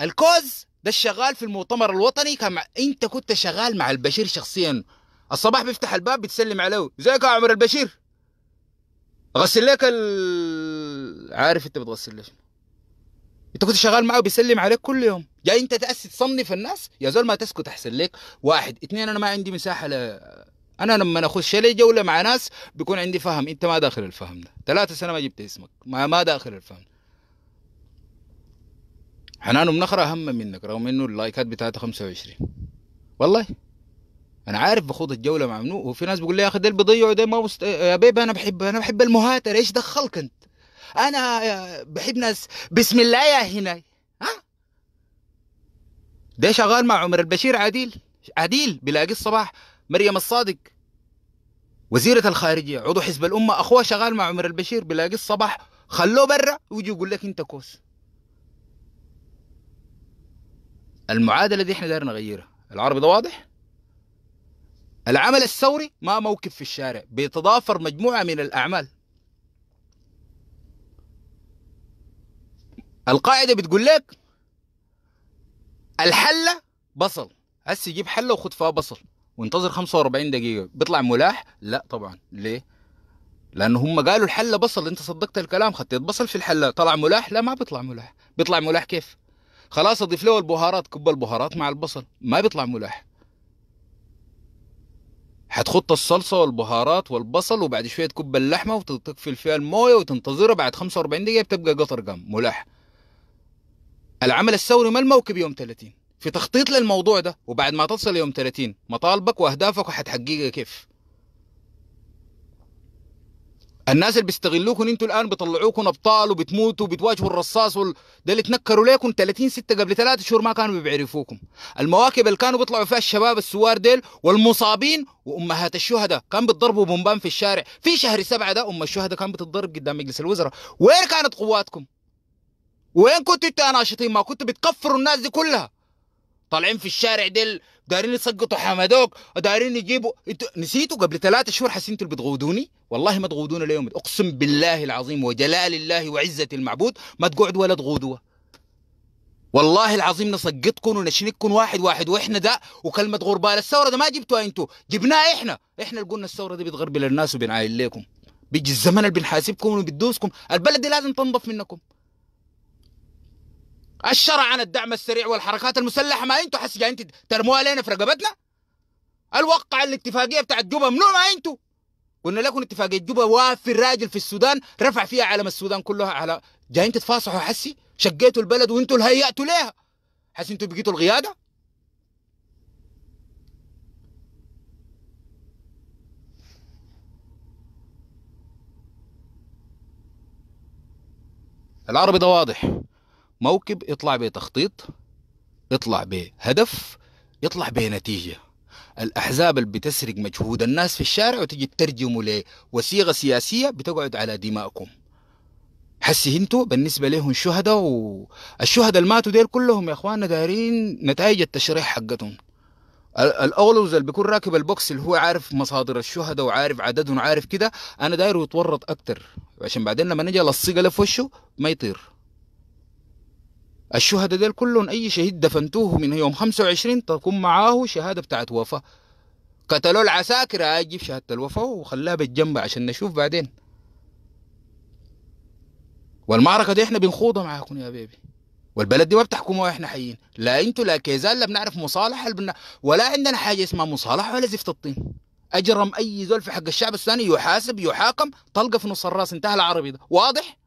الكوز ده الشغال في المؤتمر الوطني كان انت كنت شغال مع البشير شخصيا الصباح بيفتح الباب بتسلم عليه ازيك يا عمر البشير اغسل لك ال... عارف انت بتغسل ليش انت كنت شغال معاه وبيسلم عليك كل يوم يا انت تاسس تصنف الناس يا زول ما تسكت احسن لك واحد اثنين انا ما عندي مساحه ل... انا لما اخش لي جوله مع ناس بيكون عندي فهم انت ما داخل الفهم ده ثلاثة سنه ما جبت اسمك ما, ما داخل الفهم حنان حنان نخره اهم منك رغم انه اللايكات بتاعته 25 والله انا عارف بخوض الجوله مع منو وفي ناس بيقول لي يا اخي ده اللي بيضيعوا ده ما مست... يا بيبي انا بحب انا بحب المهاتر ايش دخلك انت انا آه، بحب ناس بسم الله يا هناي ها ده شغال مع عمر البشير عديل عديل بيلاقي الصباح مريم الصادق وزيرة الخارجية عضو حزب الأمة أخوه شغال مع عمر البشير بيلاقي الصباح خلوه برا ويجي يقول لك أنت كوس المعادلة دي احنا دايرين نغيرها العربي ده واضح؟ العمل الثوري ما موقف في الشارع بيتضافر مجموعة من الأعمال القاعدة بتقول لك الحلة بصل هسه جيب حلة وخد فيها بصل وانتظر 45 دقيقة بيطلع ملاح لا طبعا ليه لأن هم قالوا الحلة بصل أنت صدقت الكلام خطيت بصل في الحلة طلع ملاح لا ما بيطلع ملاح بيطلع ملاح كيف خلاص أضيف له البهارات كب البهارات مع البصل ما بيطلع ملاح هتخط الصلصة والبهارات والبصل وبعد شوية تكب اللحمة وتقفل فيها الموية وتنتظرها بعد 45 دقيقة بتبقى قطر قام ملاح العمل الثوري ما الموكب يوم 30 في تخطيط للموضوع ده وبعد ما تصل يوم 30 مطالبك واهدافك وحتحققها كيف الناس اللي بيستغلوكم انتوا الان بيطلعوكم ابطال وبتموتوا وبتواجهوا الرصاص وال... ده اللي تنكروا ليكم 30 6 قبل ثلاثة شهور ما كانوا بيعرفوكم المواكب اللي كانوا بيطلعوا فيها الشباب السوار ديل والمصابين وامهات الشهداء كان بتضربوا بومبان في الشارع في شهر سبعة ده ام الشهداء كان بتتضرب قدام مجلس الوزراء وين كانت قواتكم وين كنت انت يا ناشطين ما كنت بتكفروا الناس دي كلها طالعين في الشارع ديل دايرين يسقطوا حمدوك دايرين يجيبوا انتوا نسيتوا قبل ثلاثة شهور حسين انتوا بتغودوني والله ما تغودونا اليوم اقسم بالله العظيم وجلال الله وعزة المعبود ما تقعدوا ولا تغودوا والله العظيم نسقطكم ونشنقكم واحد واحد واحنا ده وكلمه غربال الثوره ده ما جبتوها انتوا جبناها احنا احنا اللي قلنا الثوره دي بتغربل الناس وبنعايل لكم بيجي الزمن اللي بنحاسبكم وبتدوسكم البلد دي لازم تنضف منكم الشرع عن الدعم السريع والحركات المسلحه ما انتوا حس انت ترموها لنا في رقبتنا الوقع الاتفاقيه بتاعت جوبا ممنوع ما انتوا قلنا لكم اتفاقيه جوبا وافر راجل في السودان رفع فيها علم السودان كلها على جايين تتفاصحوا حسي شقيتوا البلد وانتوا اللي هيأتوا ليها حسي انتوا بقيتوا القياده العربي ده واضح موكب يطلع بتخطيط يطلع بهدف يطلع بنتيجة الأحزاب اللي بتسرق مجهود الناس في الشارع وتجي تترجمه لوثيقة سياسية بتقعد على دمائكم حسي هنتو بالنسبة لهم شهداء والشهداء اللي ماتوا ديل كلهم يا اخواننا دايرين نتائج التشريح حقتهم الاولوز اللي بيكون راكب البوكس اللي هو عارف مصادر الشهداء وعارف عددهم وعارف كده انا داير يتورط اكتر عشان بعدين لما نجي الصيقه في وشه ما يطير الشهداء ديل كلهم اي شهيد دفنتوه من يوم 25 تكون معاه شهاده بتاعت وفاه قتلوا العساكر اجيب آه، شهاده الوفاه وخلاها بالجنب عشان نشوف بعدين والمعركه دي احنا بنخوضها معاكم يا بيبي والبلد دي ما بتحكموها احنا حيين لا انتوا لا كيزان لا بنعرف مصالحه البنا... ولا عندنا حاجه اسمها مصالحه ولا زفت الطين اجرم اي زول في حق الشعب السوداني يحاسب يحاكم طلقه في نص الراس انتهى العربي ده واضح